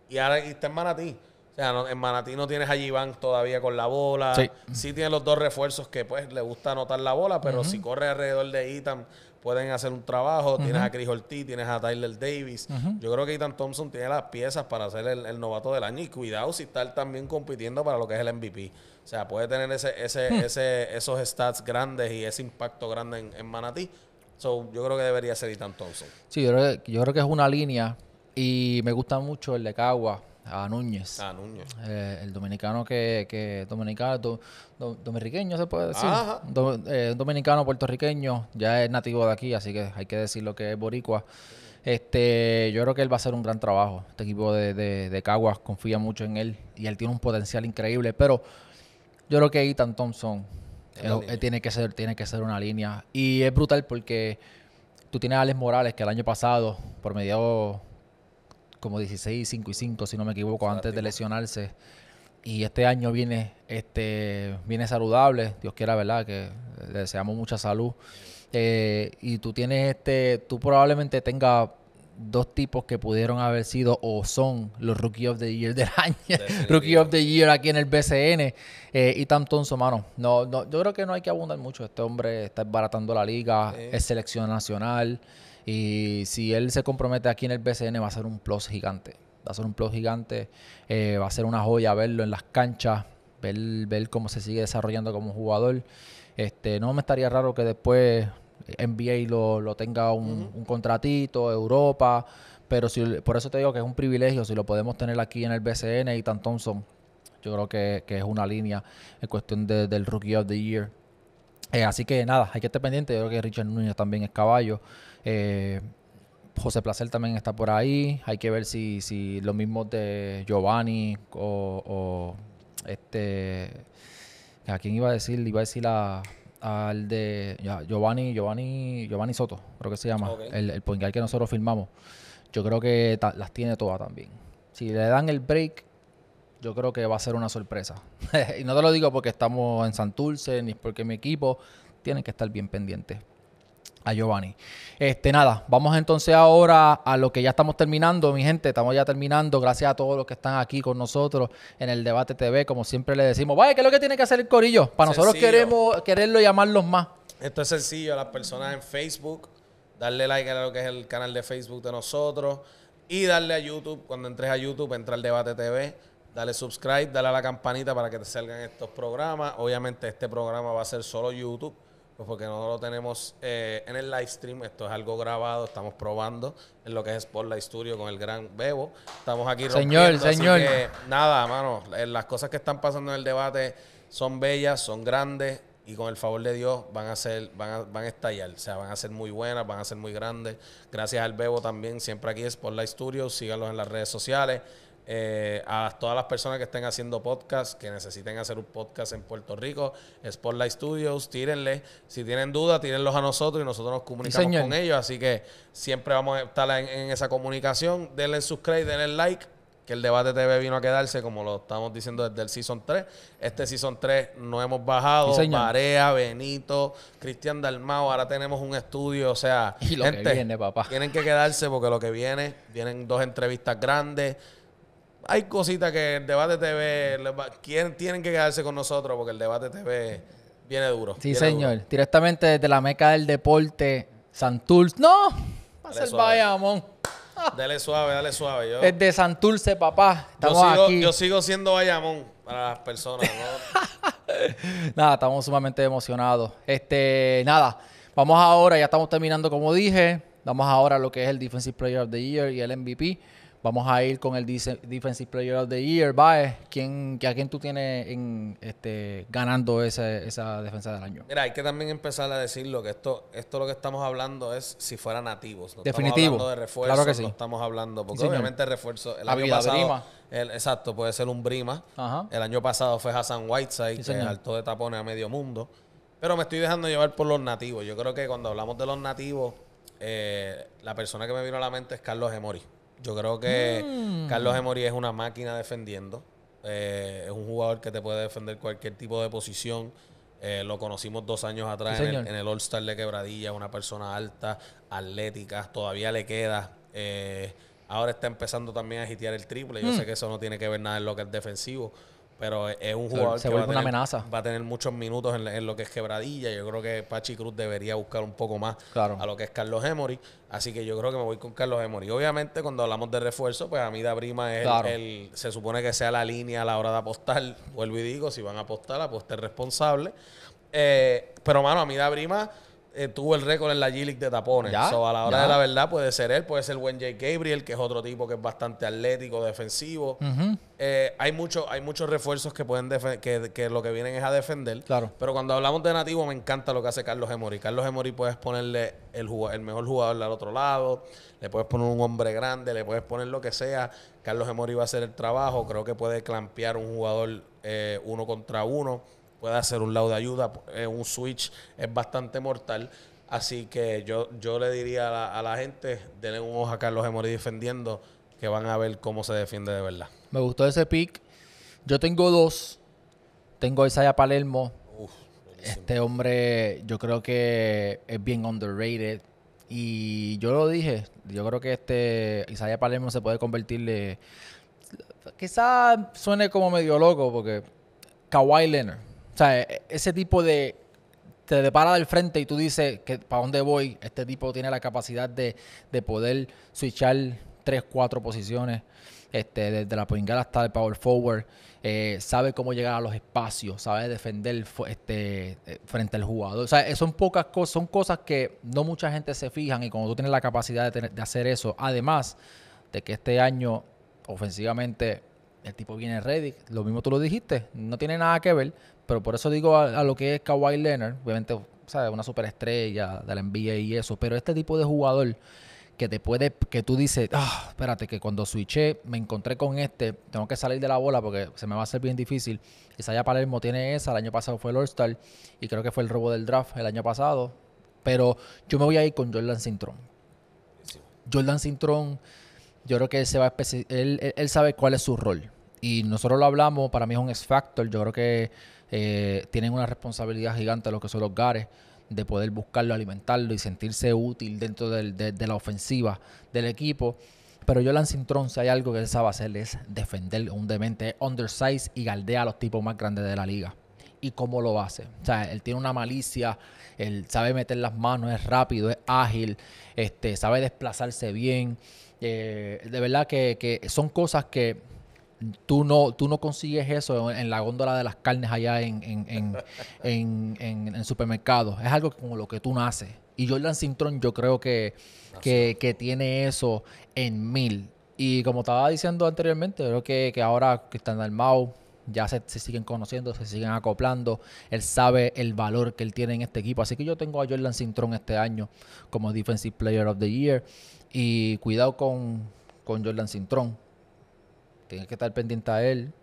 [SPEAKER 2] y ahora está en Manatí. O sea, en Manatí no tienes a Iván todavía con la bola. Sí. tiene los dos refuerzos que pues le gusta anotar la bola, pero si corre alrededor de Ethan, pueden hacer un trabajo. Tienes a Chris Ortiz, tienes a Tyler Davis. Yo creo que Ethan Thompson tiene las piezas para ser el, novato del año y cuidado si está también compitiendo para lo que es el MVP. O sea, puede tener ese, ese, hmm. ese, esos stats grandes y ese impacto grande en, en Manatí. So, yo creo que debería ser Ethan Thompson.
[SPEAKER 1] Sí, yo creo, que, yo creo que es una línea y me gusta mucho el de Cagua a Núñez. A ah, Núñez. Eh, el dominicano que, dominicano, se puede decir. Eh, dominicano puertorriqueño, ya es nativo de aquí, así que hay que decir lo que es boricua. Este, yo creo que él va a hacer un gran trabajo. Este equipo de, Caguas confía mucho en él y él tiene un potencial increíble, pero yo creo que Ethan Thompson tiene que ser tiene que ser una línea y es brutal porque tú tienes a Alex Morales que el año pasado por medio como 16, 5 y 5, si no me equivoco, antes de lesionarse. Y este año viene, este, viene saludable, Dios quiera, ¿verdad? Que le deseamos mucha salud. Eh, y tú tienes este, tú probablemente tengas dos tipos que pudieron haber sido o son los Rookie of the Year del año. Rookie of the Year aquí en el BCN. Eh, y Tam mano. No, no, yo creo que no hay que abundar mucho. Este hombre está baratando la liga, es selección nacional. Y si él se compromete aquí en el BCN, va a ser un plus gigante. Va a ser un plus gigante, eh, va a ser una joya verlo en las canchas, ver, cómo se sigue desarrollando como jugador. Este, no me estaría raro que después NBA lo, lo tenga un, contratito, Europa, pero si, por eso te digo que es un privilegio si lo podemos tener aquí en el BCN y tan Thompson. Yo creo que, es una línea en cuestión del Rookie of the Year. Eh, así que nada, hay que estar pendiente. Yo creo que Richard Núñez también es caballo. Eh, José Placer también está por ahí. Hay que ver si, lo mismo de Giovanni o, este. ¿A quién iba a decir? Iba a decir al de Giovanni, Giovanni, Giovanni Soto, creo que se llama. El, el que nosotros firmamos. Yo creo que las tiene todas también. Si le dan el break, yo creo que va a ser una sorpresa. y no te lo digo porque estamos en Santurce, ni porque mi equipo. tiene que estar bien pendiente a Giovanni. Este, nada, vamos entonces ahora a lo que ya estamos terminando, mi gente, estamos ya terminando, gracias a todos los que están aquí con nosotros en el Debate TV, como siempre le decimos, vaya, ¿qué es lo que tiene que hacer el corillo? Para nosotros queremos, quererlo y más.
[SPEAKER 2] Esto es sencillo, las personas en Facebook, darle like a lo que es el canal de Facebook de nosotros y darle a YouTube, cuando entres a YouTube, entra al Debate TV, dale subscribe, dale a la campanita para que te salgan estos programas, obviamente este programa va a ser solo YouTube, pues porque no lo tenemos eh, en el live stream. Esto es algo grabado, estamos probando en lo que es Spotlight Studio con el gran Bebo. Estamos aquí Señor, señor. nada, mano. Eh, las cosas que están pasando en el debate son bellas, son grandes y con el favor de Dios van a ser, van a, van a estallar. O sea, van a ser muy buenas, van a ser muy grandes. Gracias al Bebo también, siempre aquí es Spotlight Studio. Síganlos en las redes sociales. Eh, a todas las personas que estén haciendo podcast, que necesiten hacer un podcast en Puerto Rico, Spotlight Studios, tírenle. Si tienen dudas, tírenlos a nosotros y nosotros nos comunicamos con ellos. Así que siempre vamos a estar en, esa comunicación. Denle subscribe, denle like que el debate TV vino a quedarse, como lo estamos diciendo desde el Season 3. Este Season 3 no hemos bajado. Marea, Benito, Cristian Dalmao, ahora tenemos un estudio, o sea... Y lo que viene, papá. Tienen que quedarse porque lo que viene, vienen dos entrevistas grandes hay cositas que el debate TV, ¿quién tienen que quedarse con nosotros? Porque el debate TV viene duro. Sí, señor.
[SPEAKER 1] Directamente desde la meca del deporte, Santurce. ¡No!
[SPEAKER 2] a ser Bayamón. Dale suave, dale suave. Es de
[SPEAKER 1] Santurce, papá. yo sigo, Yo
[SPEAKER 2] sigo siendo Bayamón para las personas.
[SPEAKER 1] nada, estamos sumamente emocionados. Este, nada, vamos ahora, ya estamos terminando como dije. Vamos ahora a lo que es el Defensive Player of the Year y el MVP. Vamos a ir con el Defensive Player of the Year. Baez, ¿quién, ¿a quién tú tienes en, este, ganando esa defensa del año?
[SPEAKER 2] Mira, hay que también empezar a decirlo, que esto, esto lo que estamos hablando es si fuera nativos. No Definitivo. Estamos hablando de que no estamos hablando, porque obviamente refuerzo, el año pasado, exacto, puede ser un Brima. El año pasado fue Hassan Whiteside, que saltó de tapones a medio mundo. Pero me estoy dejando llevar por los nativos. Yo creo que cuando hablamos de los nativos, eh, la persona que me vino a la mente es Carlos Gemori. Yo creo que mm. Carlos Emory es una máquina defendiendo. Eh, es un jugador que te puede defender cualquier tipo de posición. Eh, lo conocimos dos años atrás en, el, en, All Star de Quebradilla, una persona alta, atlética, todavía le queda. Eh, ahora está empezando también a gitear el triple. Yo mm. sé que eso no tiene que ver nada en lo que es defensivo, pero es un jugador que va, a tener, muchos minutos en, lo que es quebradilla. Yo creo que Pachi Cruz debería buscar un poco más a lo que es Carlos Emory. Así que yo creo que me voy con Carlos Emory. Obviamente, cuando hablamos de refuerzo, pues a mí da prima es el, se supone que sea la línea a la hora de apostar. Vuelvo y digo, si van a apostar, aposten responsable. Eh, pero, mano, a mí da prima eh, tuvo el récord en la G-League de tapones. a la hora de la verdad puede ser él, puede ser buen Jake Gabriel, que es otro tipo que es bastante atlético, defensivo. Eh, hay, mucho, hay muchos refuerzos que pueden que, lo que vienen es a defender. Claro. Pero cuando hablamos de nativo, me encanta lo que hace Carlos Emory. Carlos Emory puedes ponerle el, mejor jugador al otro lado, le puedes poner un hombre grande, le puedes poner lo que sea. Carlos Emory va a hacer el trabajo. Creo que puede clampear un jugador eh, uno contra uno puede hacer un lado de ayuda, eh, un switch es bastante mortal. Así que yo, yo le diría a la, gente, denle un ojo a Carlos Emory defendiendo, que van a ver cómo se defiende de verdad.
[SPEAKER 1] Me gustó ese pick. Yo tengo dos. Tengo a Isaiah Palermo. este hombre yo creo que es bien underrated. Y yo lo dije, yo creo que este Isaiah Palermo se puede convertirle... Quizás suene como medio loco porque Kawhi Leonard o sea, e, e, ese tipo de te depara del frente y tú dices que para dónde voy, este tipo tiene la capacidad de, de poder switchar tres, cuatro posiciones, este, desde la point hasta el power forward, eh, sabe cómo llegar a los espacios, sabe defender este, eh, frente al jugador. O sea, eh, son pocas cosas, son cosas que no mucha gente se fijan y cuando tú tienes la capacidad de, de hacer eso, además de que este año ofensivamente el tipo viene ready, lo mismo tú lo dijiste, no tiene nada que ver, pero por eso digo a, lo que es Kawhi Leonard, obviamente, ¿sabes? Una superestrella de la NBA y eso, pero este tipo de jugador que te puede, que tú dices, ah, espérate, que cuando switché me encontré con este, tengo que salir de la bola porque se me va a hacer bien difícil. Isaiah Palermo tiene esa, el año pasado fue el All-Star y creo que fue el robo del draft el año pasado, pero yo me voy a ir con Jordan Sintrón. Jordan Sintrón, yo creo que se va él sabe cuál es su rol y nosotros lo hablamos, para mí es un X-Factor, yo creo que eh, tienen una responsabilidad gigante lo que son los Gares de poder buscarlo, alimentarlo y sentirse útil dentro de, la ofensiva del equipo. Pero yo, Cintrón, si hay algo que él sabe hacer, es defender un demente, undersize y galdea a los tipos más grandes de la liga. ¿Y cómo lo hace? O sea, él tiene una malicia, él sabe meter las manos, es rápido, es ágil, este, sabe desplazarse bien. Eh, de verdad que son cosas que tú no, tú no consigues eso en la góndola de las carnes allá en, en, supermercados. Es algo como lo que tú naces. Y Jordan Sintron yo creo que, tiene eso en mil. Y como estaba diciendo anteriormente, creo que, que ahora están Dalmau ya se, siguen conociendo, se siguen acoplando. Él sabe el valor que él tiene en este equipo. Así que yo tengo a Jordan Sintron este año como Defensive Player of the Year. Y cuidado con, con Jordan Sintron tienes que estar pendiente a él.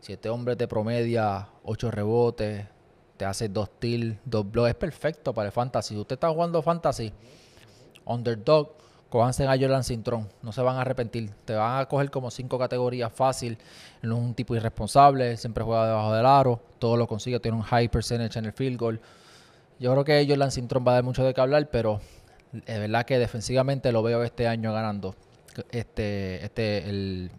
[SPEAKER 1] Si este hombre te promedia ocho rebotes, te hace dos til, dos blocks, es perfecto para el fantasy. Si usted está jugando fantasy, underdog, cojanse a Jordan Cintrón, no se van a arrepentir. Te van a coger como cinco categorías fácil, no es un tipo irresponsable, siempre juega debajo del aro, todo lo consigue, tiene un high percentage en el field goal. Yo creo que Jordan Cintrón va a dar mucho de qué hablar, pero es verdad que defensivamente lo veo este año ganando. Este, este, el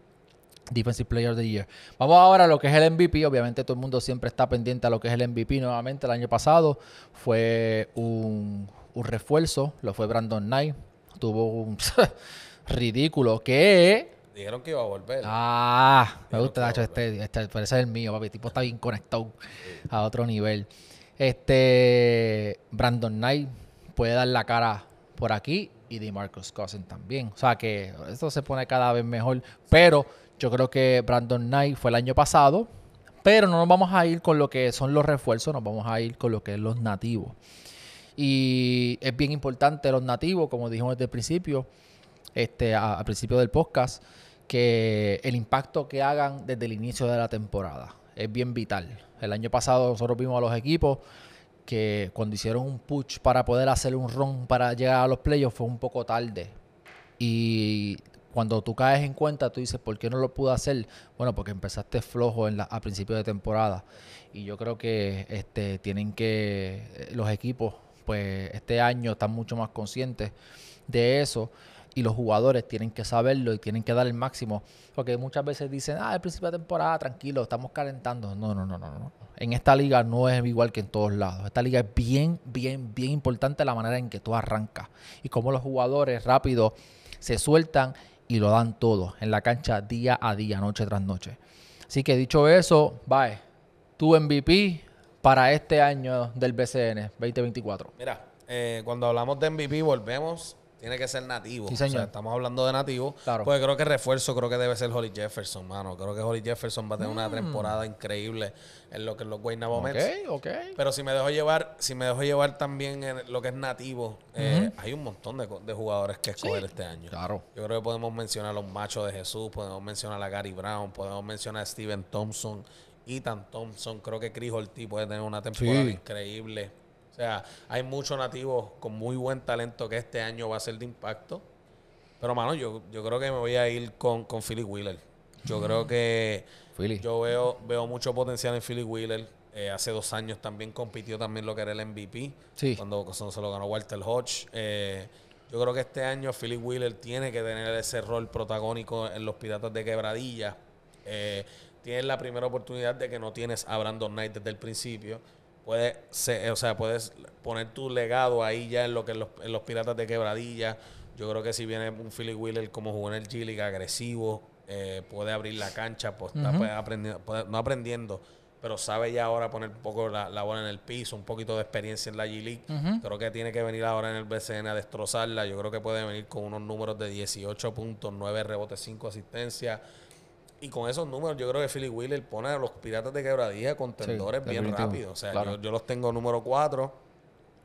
[SPEAKER 1] Defensive Player of the Year. Vamos ahora a lo que es el MVP. Obviamente todo el mundo siempre está pendiente a lo que es el MVP. Nuevamente el año pasado fue un, refuerzo. Lo fue Brandon Knight. Tuvo un ridículo que...
[SPEAKER 2] Dijeron que iba a volver.
[SPEAKER 1] Ah, me gusta Nacho. Este, este, el mío, papi. El tipo está bien conectado a otro nivel. Este Brandon Knight puede dar la cara por aquí y de Marcus Cousin también. O sea que esto se pone cada vez mejor. Pero yo creo que Brandon Knight fue el año pasado, pero no nos vamos a ir con lo que son los refuerzos, nos vamos a ir con lo que es los nativos. Y es bien importante los nativos, como dijimos desde el principio, este, al principio del podcast, que el impacto que hagan desde el inicio de la temporada es bien vital. El año pasado nosotros vimos a los equipos que cuando hicieron un push para poder hacer un run para llegar a los playoffs fue un poco tarde. Y cuando tú caes en cuenta, tú dices, ¿por qué no lo pude hacer? Bueno, porque empezaste flojo en la, a principio de temporada. Y yo creo que este, tienen que, eh, los equipos, pues este año están mucho más conscientes de eso. Y los jugadores tienen que saberlo y tienen que dar el máximo. Porque muchas veces dicen, ah, al principio de temporada, tranquilo, estamos calentando. No, no, no, no, no. En esta liga no es igual que en todos lados. Esta liga es bien, bien, bien importante la manera en que tú arrancas. Y cómo los jugadores rápido se sueltan y lo dan todo en la cancha día a día, noche tras noche. Así que dicho eso, bye. Tu MVP para este año del BCN 2024.
[SPEAKER 2] Mira, eh, cuando hablamos de MVP volvemos tiene que ser nativo. O sea, estamos hablando de nativo. Pues creo que refuerzo creo que debe ser Holly Jefferson, mano. Creo que Holly Jefferson va a tener una mm. temporada increíble en lo que es los Guaynabo Mets. Pero si me dejo llevar, si me dejo llevar también en lo que es nativo, eh, hay un montón de, jugadores que escoger este año. Claro. Yo creo que podemos mencionar a los machos de Jesús, podemos mencionar a Gary Brown, podemos mencionar a Steven Thompson, Ethan Thompson. Creo que Chris Ortiz puede tener una temporada increíble. O sea, hay muchos nativos con muy buen talento que este año va a ser de impacto. Pero, mano, yo, yo creo que me voy a ir con, con Philly Wheeler. Yo creo mm. que yo veo, veo mucho potencial en Philly Wheeler. Eh, hace dos años también compitió también lo que era el MVP. Sí. Cuando, cuando se lo ganó Walter Hodge. Eh, yo creo que este año Philly Wheeler tiene que tener ese rol protagónico en los Piratas de Quebradilla. Eh, tienes la primera oportunidad de que no tienes a Brandon Knight desde el principio puedes, o sea, puedes poner tu legado ahí ya en lo que los, Piratas de Quebradilla. Yo creo que si viene un Philly Wheeler como jugó en el G League agresivo, eh, puede abrir la cancha, pues, está, pues, aprendiendo, no aprendiendo, pero sabe ya ahora poner un poco la, bola en el piso, un poquito de experiencia en la G League. Creo que tiene que venir ahora en el BCN a destrozarla. Yo creo que puede venir con unos números de 18.9 puntos, rebotes, 5 asistencias. Y con esos números, yo creo que Philly Wheeler pone a los piratas de quebradilla contendores bien rápido. O sea, yo, los tengo número cuatro.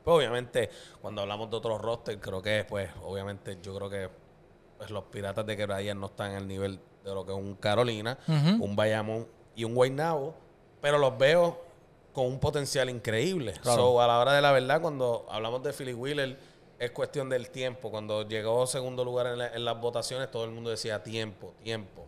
[SPEAKER 2] Pues obviamente, cuando hablamos de otros roster, creo que, pues, obviamente, yo creo que pues, los piratas de quebradilla no están al nivel de lo que es un Carolina, un Bayamón y un Guaynabo. Pero los veo con un potencial increíble. a la hora de la verdad, cuando hablamos de Philly Wheeler, es cuestión del tiempo. Cuando llegó segundo lugar en, en las votaciones, todo el mundo decía tiempo, tiempo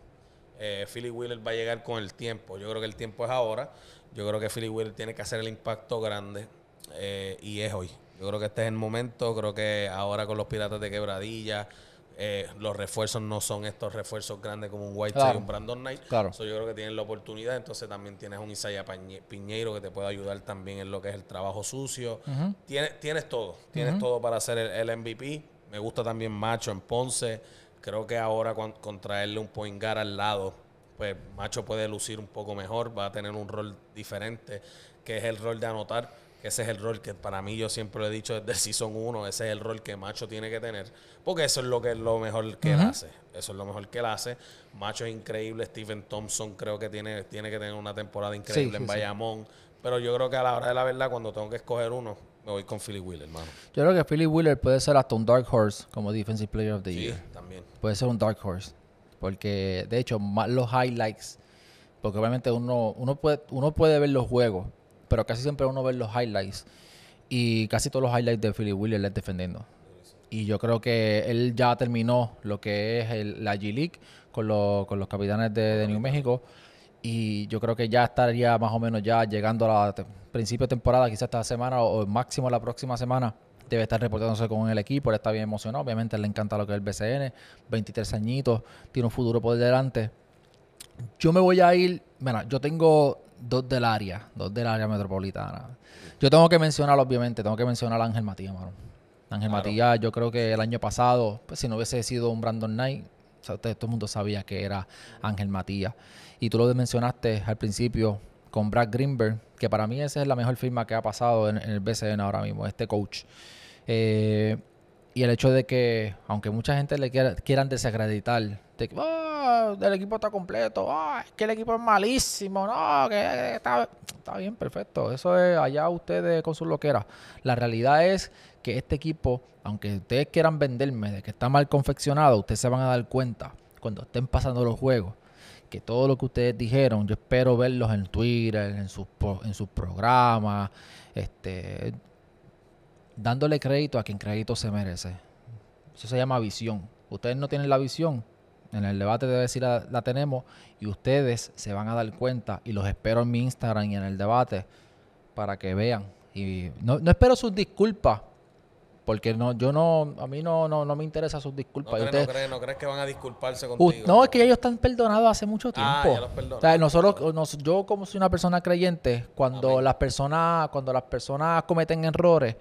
[SPEAKER 2] eh, Philly Wheeler va a llegar con el tiempo. Yo creo que el tiempo es ahora. Yo creo que Philly Wheeler tiene que hacer el impacto grande eh, y es hoy. Yo creo que este es el momento. Creo que ahora con los Piratas de Quebradilla, eh, los refuerzos no son estos refuerzos grandes como un White y un Brandon Knight. Claro. yo creo que tienen la oportunidad. Entonces también tienes un Isaiah Piñeiro que te puede ayudar también en lo que es el trabajo sucio. tienes, todo. Tienes todo para hacer el, el MVP. Me gusta también Macho en Ponce. Creo que ahora con, traerle un point guard al lado, pues Macho puede lucir un poco mejor, va a tener un rol diferente, que es el rol de anotar, que ese es el rol que para mí yo siempre lo he dicho desde Season 1, ese es el rol que Macho tiene que tener, porque eso es lo que es lo mejor que él hace, eso es lo mejor que él hace. Macho es increíble, Stephen Thompson creo que tiene, tiene que tener una temporada increíble en Bayamón, pero yo creo que a la hora de la verdad, cuando tengo que escoger uno, me voy con Philly Wheeler, hermano.
[SPEAKER 1] Yo creo que Philly Wheeler puede ser hasta un Dark Horse como Defensive Player of the Year. Puede ser un dark horse. Porque, de hecho, más los highlights. Porque obviamente uno, uno, puede, uno puede ver los juegos, pero casi siempre uno ve los highlights. Y casi todos los highlights de Philly Williams defendiendo. Y yo creo que él ya terminó lo que es la G-League con, los capitanes de, New México. Y yo creo que ya estaría más o menos ya llegando a la principio de temporada, quizás esta semana o máximo la próxima semana debe estar reportándose con el equipo, está bien emocionado, obviamente le encanta lo que es el BCN, 23 añitos, tiene un futuro por delante. Yo me voy a ir, Mira, yo tengo dos del área, dos del área metropolitana. Yo tengo que mencionar, obviamente, tengo que mencionar a Ángel Matías, mano. Ángel Matías, yo creo que el año pasado, pues, si no hubiese sido un Brandon Knight, todo el mundo sabía que era Ángel Matías. Y tú lo mencionaste al principio, con Brad Greenberg, que para mí esa es la mejor firma que ha pasado en, el BCN ahora mismo, este coach. Eh, y el hecho de que, aunque mucha gente le quieran desacreditar, oh, el equipo está completo, oh, es que el equipo es malísimo, no, está, bien, perfecto. Eso es allá ustedes con sus loqueras. La realidad es que este equipo, aunque ustedes quieran venderme de que está mal confeccionado, ustedes se van a dar cuenta cuando estén pasando los juegos que todo lo que ustedes dijeron, yo espero verlos en Twitter, en sus, en sus programas, este, dándole crédito a quien crédito se merece. Eso se llama visión. Ustedes no tienen la visión. En el debate debe decir la, tenemos y ustedes se van a dar cuenta y los espero en mi Instagram y en el debate para que vean. Y no espero sus disculpas porque no, yo no, a mí no, no, no me interesa sus disculpas. No, no,
[SPEAKER 2] no crees que van a disculparse contigo.
[SPEAKER 1] no, es que ellos están perdonados hace mucho ah, tiempo. nosotros, yo como soy una persona creyente, cuando las personas, cuando las personas cometen errores,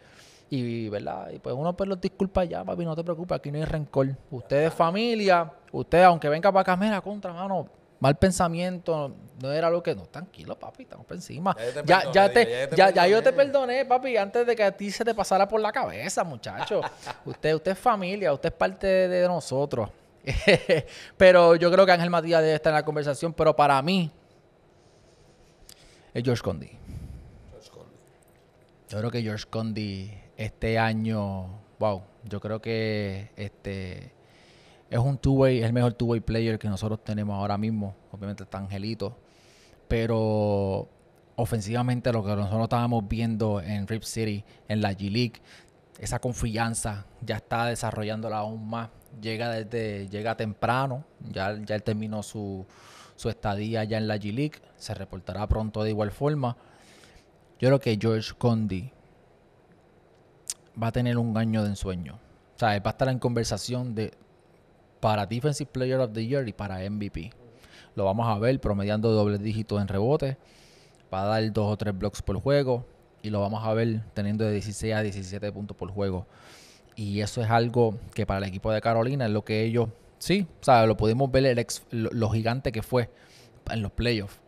[SPEAKER 1] y verdad, y pues uno pues los disculpa ya, papi, no te preocupes, aquí no hay rencor. ustedes familia, usted, aunque venga para acá, mira, contra mano, mal pensamiento, no era lo que. No, tranquilo, papi, estamos por encima. Ya, te ya, perdoné, yo te papi, antes de que a ti se te pasara por la cabeza, muchacho. usted, usted es familia, usted es parte de nosotros. pero yo creo que Ángel Matías debe estar en la conversación, pero para mí es George George Yo creo que George Condi este año, wow, yo creo que este es un two-way, es el mejor two-way player que nosotros tenemos ahora mismo. Obviamente está Angelito. Pero ofensivamente lo que nosotros estábamos viendo en Rip City, en la G League, esa confianza ya está desarrollándola aún más. Llega desde, llega temprano, ya, ya él terminó su, estadía ya en la G League, se reportará pronto de igual forma. Yo creo que George Condi va a tener un año de ensueño. O sea, va a estar en conversación de para Defensive Player of the Year y para MVP. Lo vamos a ver promediando doble dígito en rebote. Va a dar dos o tres blocks por juego. Y lo vamos a ver teniendo de 16 a 17 puntos por juego. Y eso es algo que para el equipo de Carolina es lo que ellos. Sí, o lo pudimos ver el ex, lo, gigante que fue en los playoffs.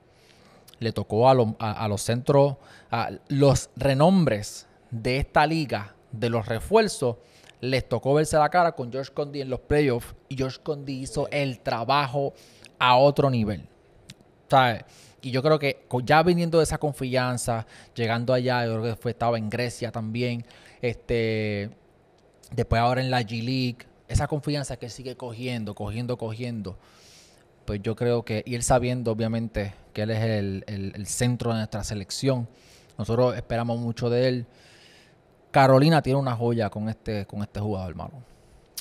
[SPEAKER 1] Le tocó a, a los centros, a los renombres de esta liga, de los refuerzos, les tocó verse la cara con George Condi en los playoffs y George Condi hizo el trabajo a otro nivel. Y yo creo que ya viniendo de esa confianza, llegando allá, yo creo que fue, estaba en Grecia también, este, después ahora en la G League, esa confianza que sigue cogiendo, cogiendo, cogiendo, pues yo creo que, y él sabiendo obviamente que él es el centro de nuestra selección, nosotros esperamos mucho de él. Carolina tiene una joya con este, con este jugador, hermano.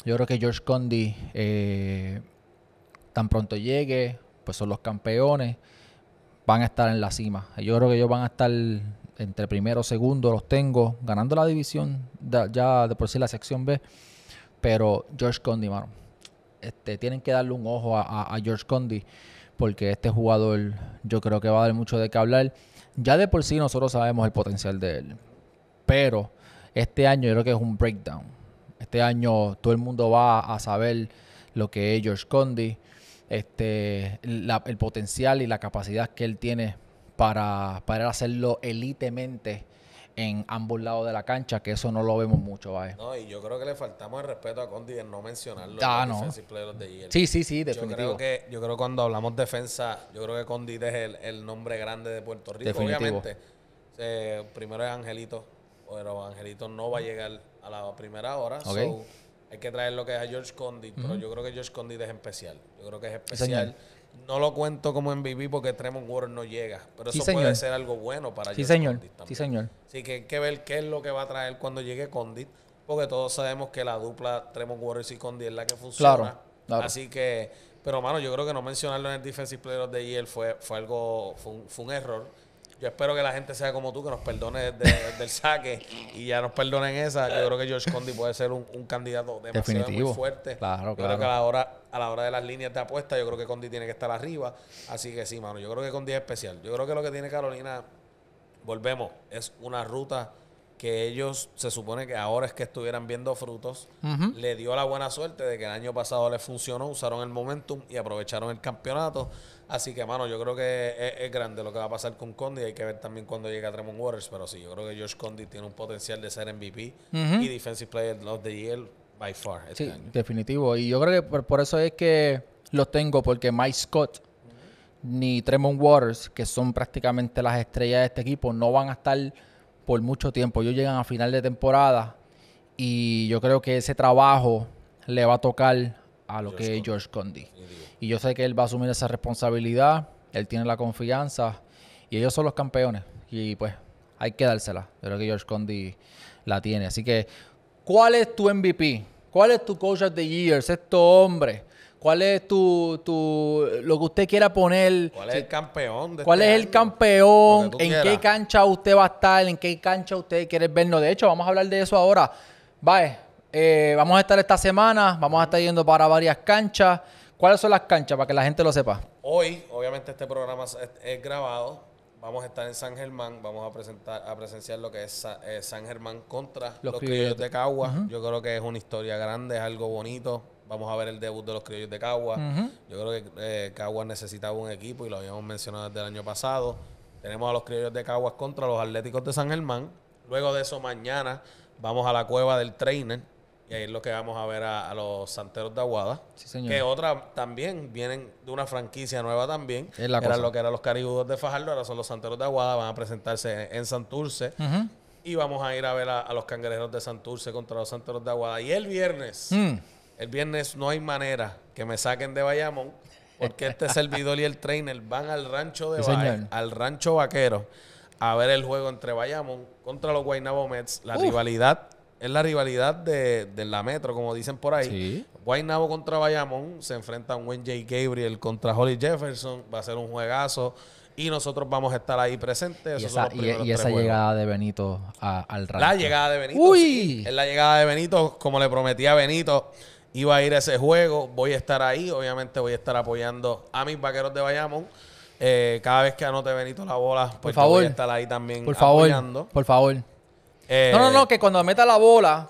[SPEAKER 1] Yo creo que George Condi eh, tan pronto llegue, pues son los campeones, van a estar en la cima. Yo creo que ellos van a estar entre primero, segundo, los tengo, ganando la división, ya de por sí la sección B. Pero George Condi, hermano, este, tienen que darle un ojo a, a George Condi, porque este jugador yo creo que va a dar mucho de qué hablar. Ya de por sí nosotros sabemos el potencial de él, pero este año yo creo que es un breakdown. Este año todo el mundo va a saber lo que es George Condi, este, el potencial y la capacidad que él tiene para, para hacerlo elitemente en ambos lados de la cancha, que eso no lo vemos
[SPEAKER 2] mucho, ¿vale? No, y yo creo que le faltamos el respeto a Condi en no mencionarlo. Ah, no. sí, sí, sí, definitivo. Yo creo que, yo creo cuando hablamos defensa, yo creo que Condi es el, nombre grande de Puerto Rico, obviamente. Eh, primero es Angelito, pero Angelito no va a llegar a la primera hora. hay que traer lo que es a George Condit, pero yo creo que George Condit es especial. Yo creo que es especial. No lo cuento como MVP porque Tremont Warren no llega, pero eso puede ser algo bueno para sí, George señor. Condit Sí, señor. Así que hay que ver qué es lo que va a traer cuando llegue Condit, porque todos sabemos que la dupla Tremont Warren y Condit es la que funciona. Claro, Así que, pero mano, yo creo que no mencionarlo en el Defensive Player of the Year fue, fue algo, fue un error yo espero que la gente sea como tú, que nos perdone del saque y ya nos perdonen esa. Yo creo que George Condi puede ser un, candidato demasiado Definitivo. muy fuerte. Claro, yo creo que a la, hora, a la hora de las líneas de apuesta, yo creo que Condi tiene que estar arriba. Así que sí, mano, yo creo que Condi es especial. Yo creo que lo que tiene Carolina, volvemos, es una ruta que ellos se supone que ahora es que estuvieran viendo frutos, le dio la buena suerte de que el año pasado les funcionó, usaron el momentum y aprovecharon el campeonato. Así que, mano, yo creo que es, grande lo que va a pasar con Condi. Hay que ver también cuando llega Tremont Waters. Pero sí, yo creo que Josh Condi tiene un potencial de ser MVP y Defensive Player of the Year by far. Este sí,
[SPEAKER 1] definitivo. Y yo creo que por, eso es que los tengo, porque Mike Scott ni Tremont Waters, que son prácticamente las estrellas de este equipo, no van a estar por mucho tiempo. Ellos llegan a final de temporada y yo creo que ese trabajo le va a tocar a lo que es George Condi. Y yo sé que él va a asumir esa responsabilidad, él tiene la confianza y ellos son los campeones. Y pues hay que dársela. Yo creo que George Condi la tiene. Así que, ¿cuál es tu MVP? ¿Cuál es tu coach of the year? Sexto hombre. ¿Cuál es tu, lo que usted quiera poner?
[SPEAKER 2] ¿Cuál es el campeón? ¿Cuál este es
[SPEAKER 1] el campeón? ¿En qué cancha usted va a estar? ¿En qué cancha usted quiere vernos? De hecho, vamos a hablar de eso ahora. Bye. Eh, vamos a estar esta semana, vamos a estar yendo para varias canchas. ¿Cuáles son las canchas para que la gente lo sepa?
[SPEAKER 2] Hoy, obviamente, este programa es, grabado. Vamos a estar en San Germán, vamos a presentar, a presenciar lo que es eh, San Germán contra los, criollos, de Cagua. Yo creo que es una historia grande, es algo bonito. Vamos a ver el debut de los criollos de Cagua. Yo creo que Caguas eh, Cagua necesitaba un equipo y lo habíamos mencionado desde el año pasado. Tenemos a los criollos de Caguas contra los Atléticos de San Germán. Luego de eso, mañana vamos a la cueva del trainer y ahí es lo que vamos a ver a, los Santeros de Aguada. Sí, señor. Que otra también vienen de una franquicia nueva también. Era lo que eran los Caribudos de Fajardo, ahora son los Santeros de Aguada. Van a presentarse en, Santurce. Y vamos a ir a ver a, los Cangrejeros de Santurce contra los Santeros de Aguada. Y el viernes, mm. el viernes no hay manera que me saquen de Bayamón. Porque este servidor y el trainer van al rancho de al rancho vaquero, a ver el juego entre Bayamón contra los Guaynabo Mets, la rivalidad es la rivalidad de, la Metro, como dicen por ahí. Guaynabo contra Bayamón, se enfrentan J. Gabriel contra Holly Jefferson, va a ser un juegazo y nosotros vamos a estar ahí presentes. Y esa, e- llegada
[SPEAKER 1] de Benito al rato. La llegada
[SPEAKER 2] de Benito. es la llegada de Benito, como le prometí a Benito, iba a ir a ese juego, voy a estar ahí, obviamente voy a estar apoyando a mis vaqueros de Bayamón. Eh, cada vez que anote Benito la bola, por pues favor. voy a estar ahí también por favor, Por favor. Eh, no, no, no,
[SPEAKER 1] que cuando meta la bola,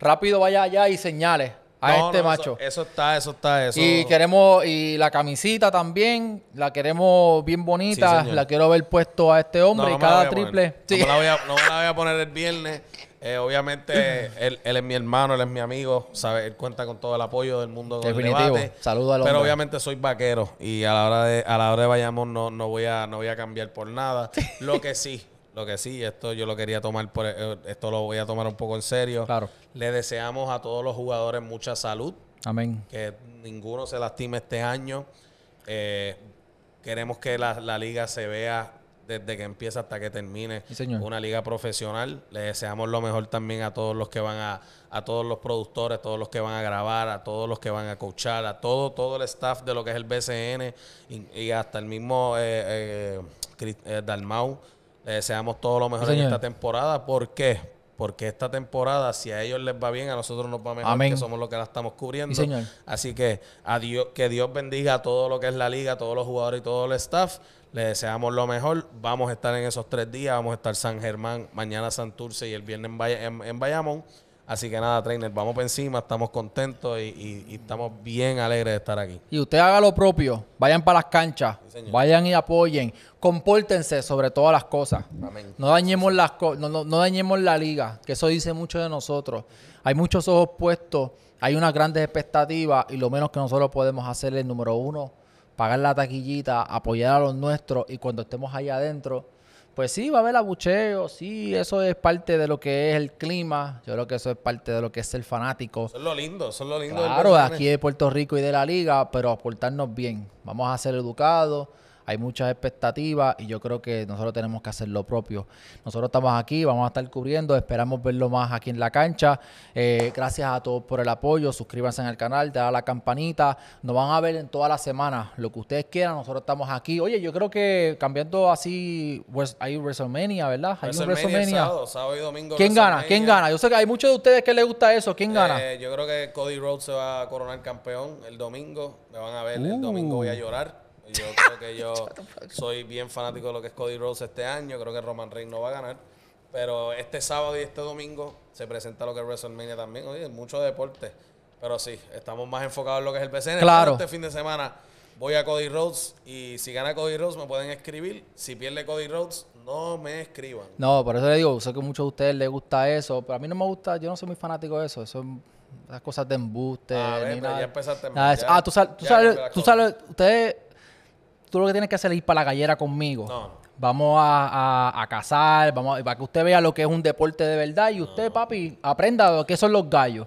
[SPEAKER 1] rápido vaya allá y señale a este macho.
[SPEAKER 2] Eso, está, eso está, eso. Y
[SPEAKER 1] queremos, y la camisita también, la queremos bien bonita, la quiero ver puesto a este hombre y cada triple.
[SPEAKER 2] voy a, no, la voy a, poner el viernes. Eh, obviamente, él, es mi hermano, él es mi amigo, sabe, él cuenta con todo el apoyo del mundo. Definitivo. Saludos al Pero obviamente soy vaquero y a la hora de, a la hora de vayamos no, no voy a, no voy a cambiar por nada. Lo que sí, lo que sí, esto yo lo quería tomar, por, eh, esto lo voy a tomar un poco en serio. Claro. Le deseamos a todos los jugadores mucha salud. Amén. Que ninguno se lastime este año. Eh, queremos que la, liga se vea desde que empieza hasta que termine señor. una liga profesional. Le deseamos lo mejor también a todos los que van a, a todos los productores, todos los que van a grabar, a todos los que van a coachar, a todo, todo el staff de lo que es el BCN y, hasta el mismo eh, Dalmau le eh, deseamos todo lo mejor en esta temporada. ¿Por qué? Porque esta temporada, si a ellos les va bien, a nosotros nos va mejor, Porque somos los que la estamos cubriendo. Así que a Dios, que Dios bendiga a todo lo que es la liga, a todos los jugadores y todo el staff. le deseamos lo mejor. Vamos a estar en esos tres días. Vamos a estar San Germán, mañana Santurce y el viernes en, en Bayamón. Así que nada, trainer, vamos por encima, estamos contentos y, estamos bien alegres de estar aquí. Y
[SPEAKER 1] usted haga lo propio, vayan para las canchas, vayan y apoyen, compórtense sobre todas las cosas. No dañemos las no, dañemos la liga, que eso dice mucho de nosotros. Hay muchos ojos puestos, hay unas grandes expectativas y lo menos que nosotros podemos hacer es número uno, pagar la taquillita, apoyar a los nuestros y cuando estemos allá adentro pues sí, va a haber abucheo, sí, eso es parte de lo que es el clima, yo creo que eso es parte de lo que es el fanático. Son
[SPEAKER 2] lo lindo, eso es lo lindo. Claro, aquí de
[SPEAKER 1] Puerto Rico y de la liga, pero aportarnos bien. Vamos a ser educados, hay muchas expectativas y yo creo que nosotros tenemos que hacer lo propio. Nosotros estamos aquí, vamos a estar cubriendo, esperamos verlo más aquí en la cancha. Eh, gracias a todos por el apoyo, suscríbanse al canal, te la campanita, nos van a ver en todas las semana, lo que ustedes quieran, nosotros estamos aquí. Oye, yo creo que cambiando así, pues, hay WrestleMania, ¿verdad? Hay WrestleMania, un ¿Quién gana? ¿Quién gana? Yo sé que hay muchos de ustedes que les gusta eso, ¿quién eh, gana?
[SPEAKER 2] yo creo que Cody Rhodes se va a coronar campeón el domingo, me van a ver el uh. domingo, voy a llorar. Yo creo que yo soy bien fanático de lo que es Cody Rhodes este año. Creo que Roman Reigns no va a ganar. Pero este sábado y este domingo se presenta lo que es WrestleMania también. Oye, mucho deporte. Pero sí, estamos más enfocados en lo que es el BCN. Este fin de semana voy a Cody Rhodes y si gana Cody Rhodes me pueden escribir. Si pierde Cody Rhodes, no me escriban.
[SPEAKER 1] No, por eso le digo, sé que a muchos de ustedes les gusta eso, pero a mí no me gusta, yo no soy muy fanático de eso. Son las cosas de embuste. Ah, ya empezaste. ah, tú, sabes. tú, sabes, tú ustedes tú lo que tienes que hacer es ir para la gallera conmigo. Vamos a, a, cazar, vamos para que usted vea lo que es un deporte de verdad y usted, papi, aprenda lo que son los gallos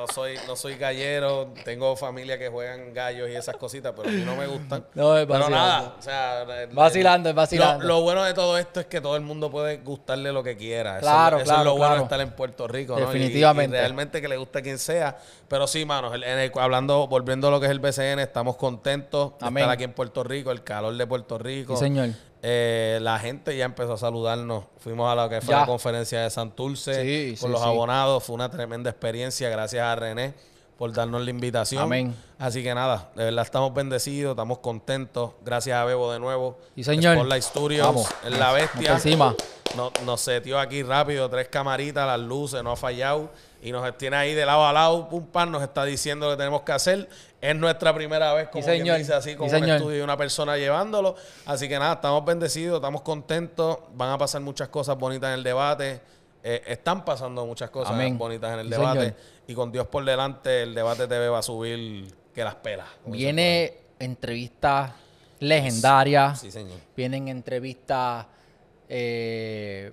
[SPEAKER 2] no soy, no soy gallero, tengo familia que juegan gallos y esas cositas, pero a mí no me gustan. No, es vacilando. Pero nada, o sea, eh, eh, vacilando, es vacilando. Lo, bueno de todo esto es que todo el mundo puede gustarle lo que quiera. claro, eso es lo bueno de estar en Puerto Rico, ¿no? Definitivamente. Y, realmente que le guste quien sea. Pero sí, manos, hablando, volviendo a lo que es el BCN, estamos contentos de estar aquí en Puerto Rico, el calor de Puerto Rico. Sí, señor. Eh, la gente ya empezó a saludarnos. Fuimos a la que fue la conferencia de Santurce con los abonados. Fue una tremenda experiencia. Gracias a René por darnos la invitación. Así que nada, de verdad estamos bendecidos, estamos contentos. Gracias a Bebo de nuevo. Y señor. Por la historia, En la bestia. Encima. Nos, nos setió aquí rápido, tres camaritas, las luces, no ha fallado. Y nos tiene ahí de lado a lado, pum, pan, nos está diciendo lo que tenemos que hacer. Es nuestra primera vez, como se dice así, con un estudio y una persona llevándolo. Así que nada, estamos bendecidos, estamos contentos. Van a pasar muchas cosas bonitas en el debate. Eh, están pasando muchas cosas bonitas en el debate. Y con Dios por delante, el debate TV va a subir que las pelas.
[SPEAKER 1] Viene
[SPEAKER 2] entrevistas
[SPEAKER 1] legendarias. Sí, señor. Vienen entrevistas. Eh,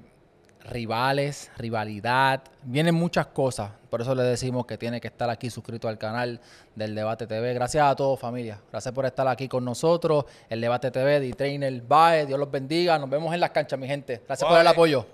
[SPEAKER 1] rivales, rivalidad, vienen muchas cosas. Por eso le decimos que tiene que estar aquí suscrito al canal del Debate TV. Gracias a todos, familia. Gracias por estar aquí con nosotros. El Debate TV, de trainer Bae, Dios los bendiga. Nos vemos en las canchas, mi gente. Gracias por el apoyo.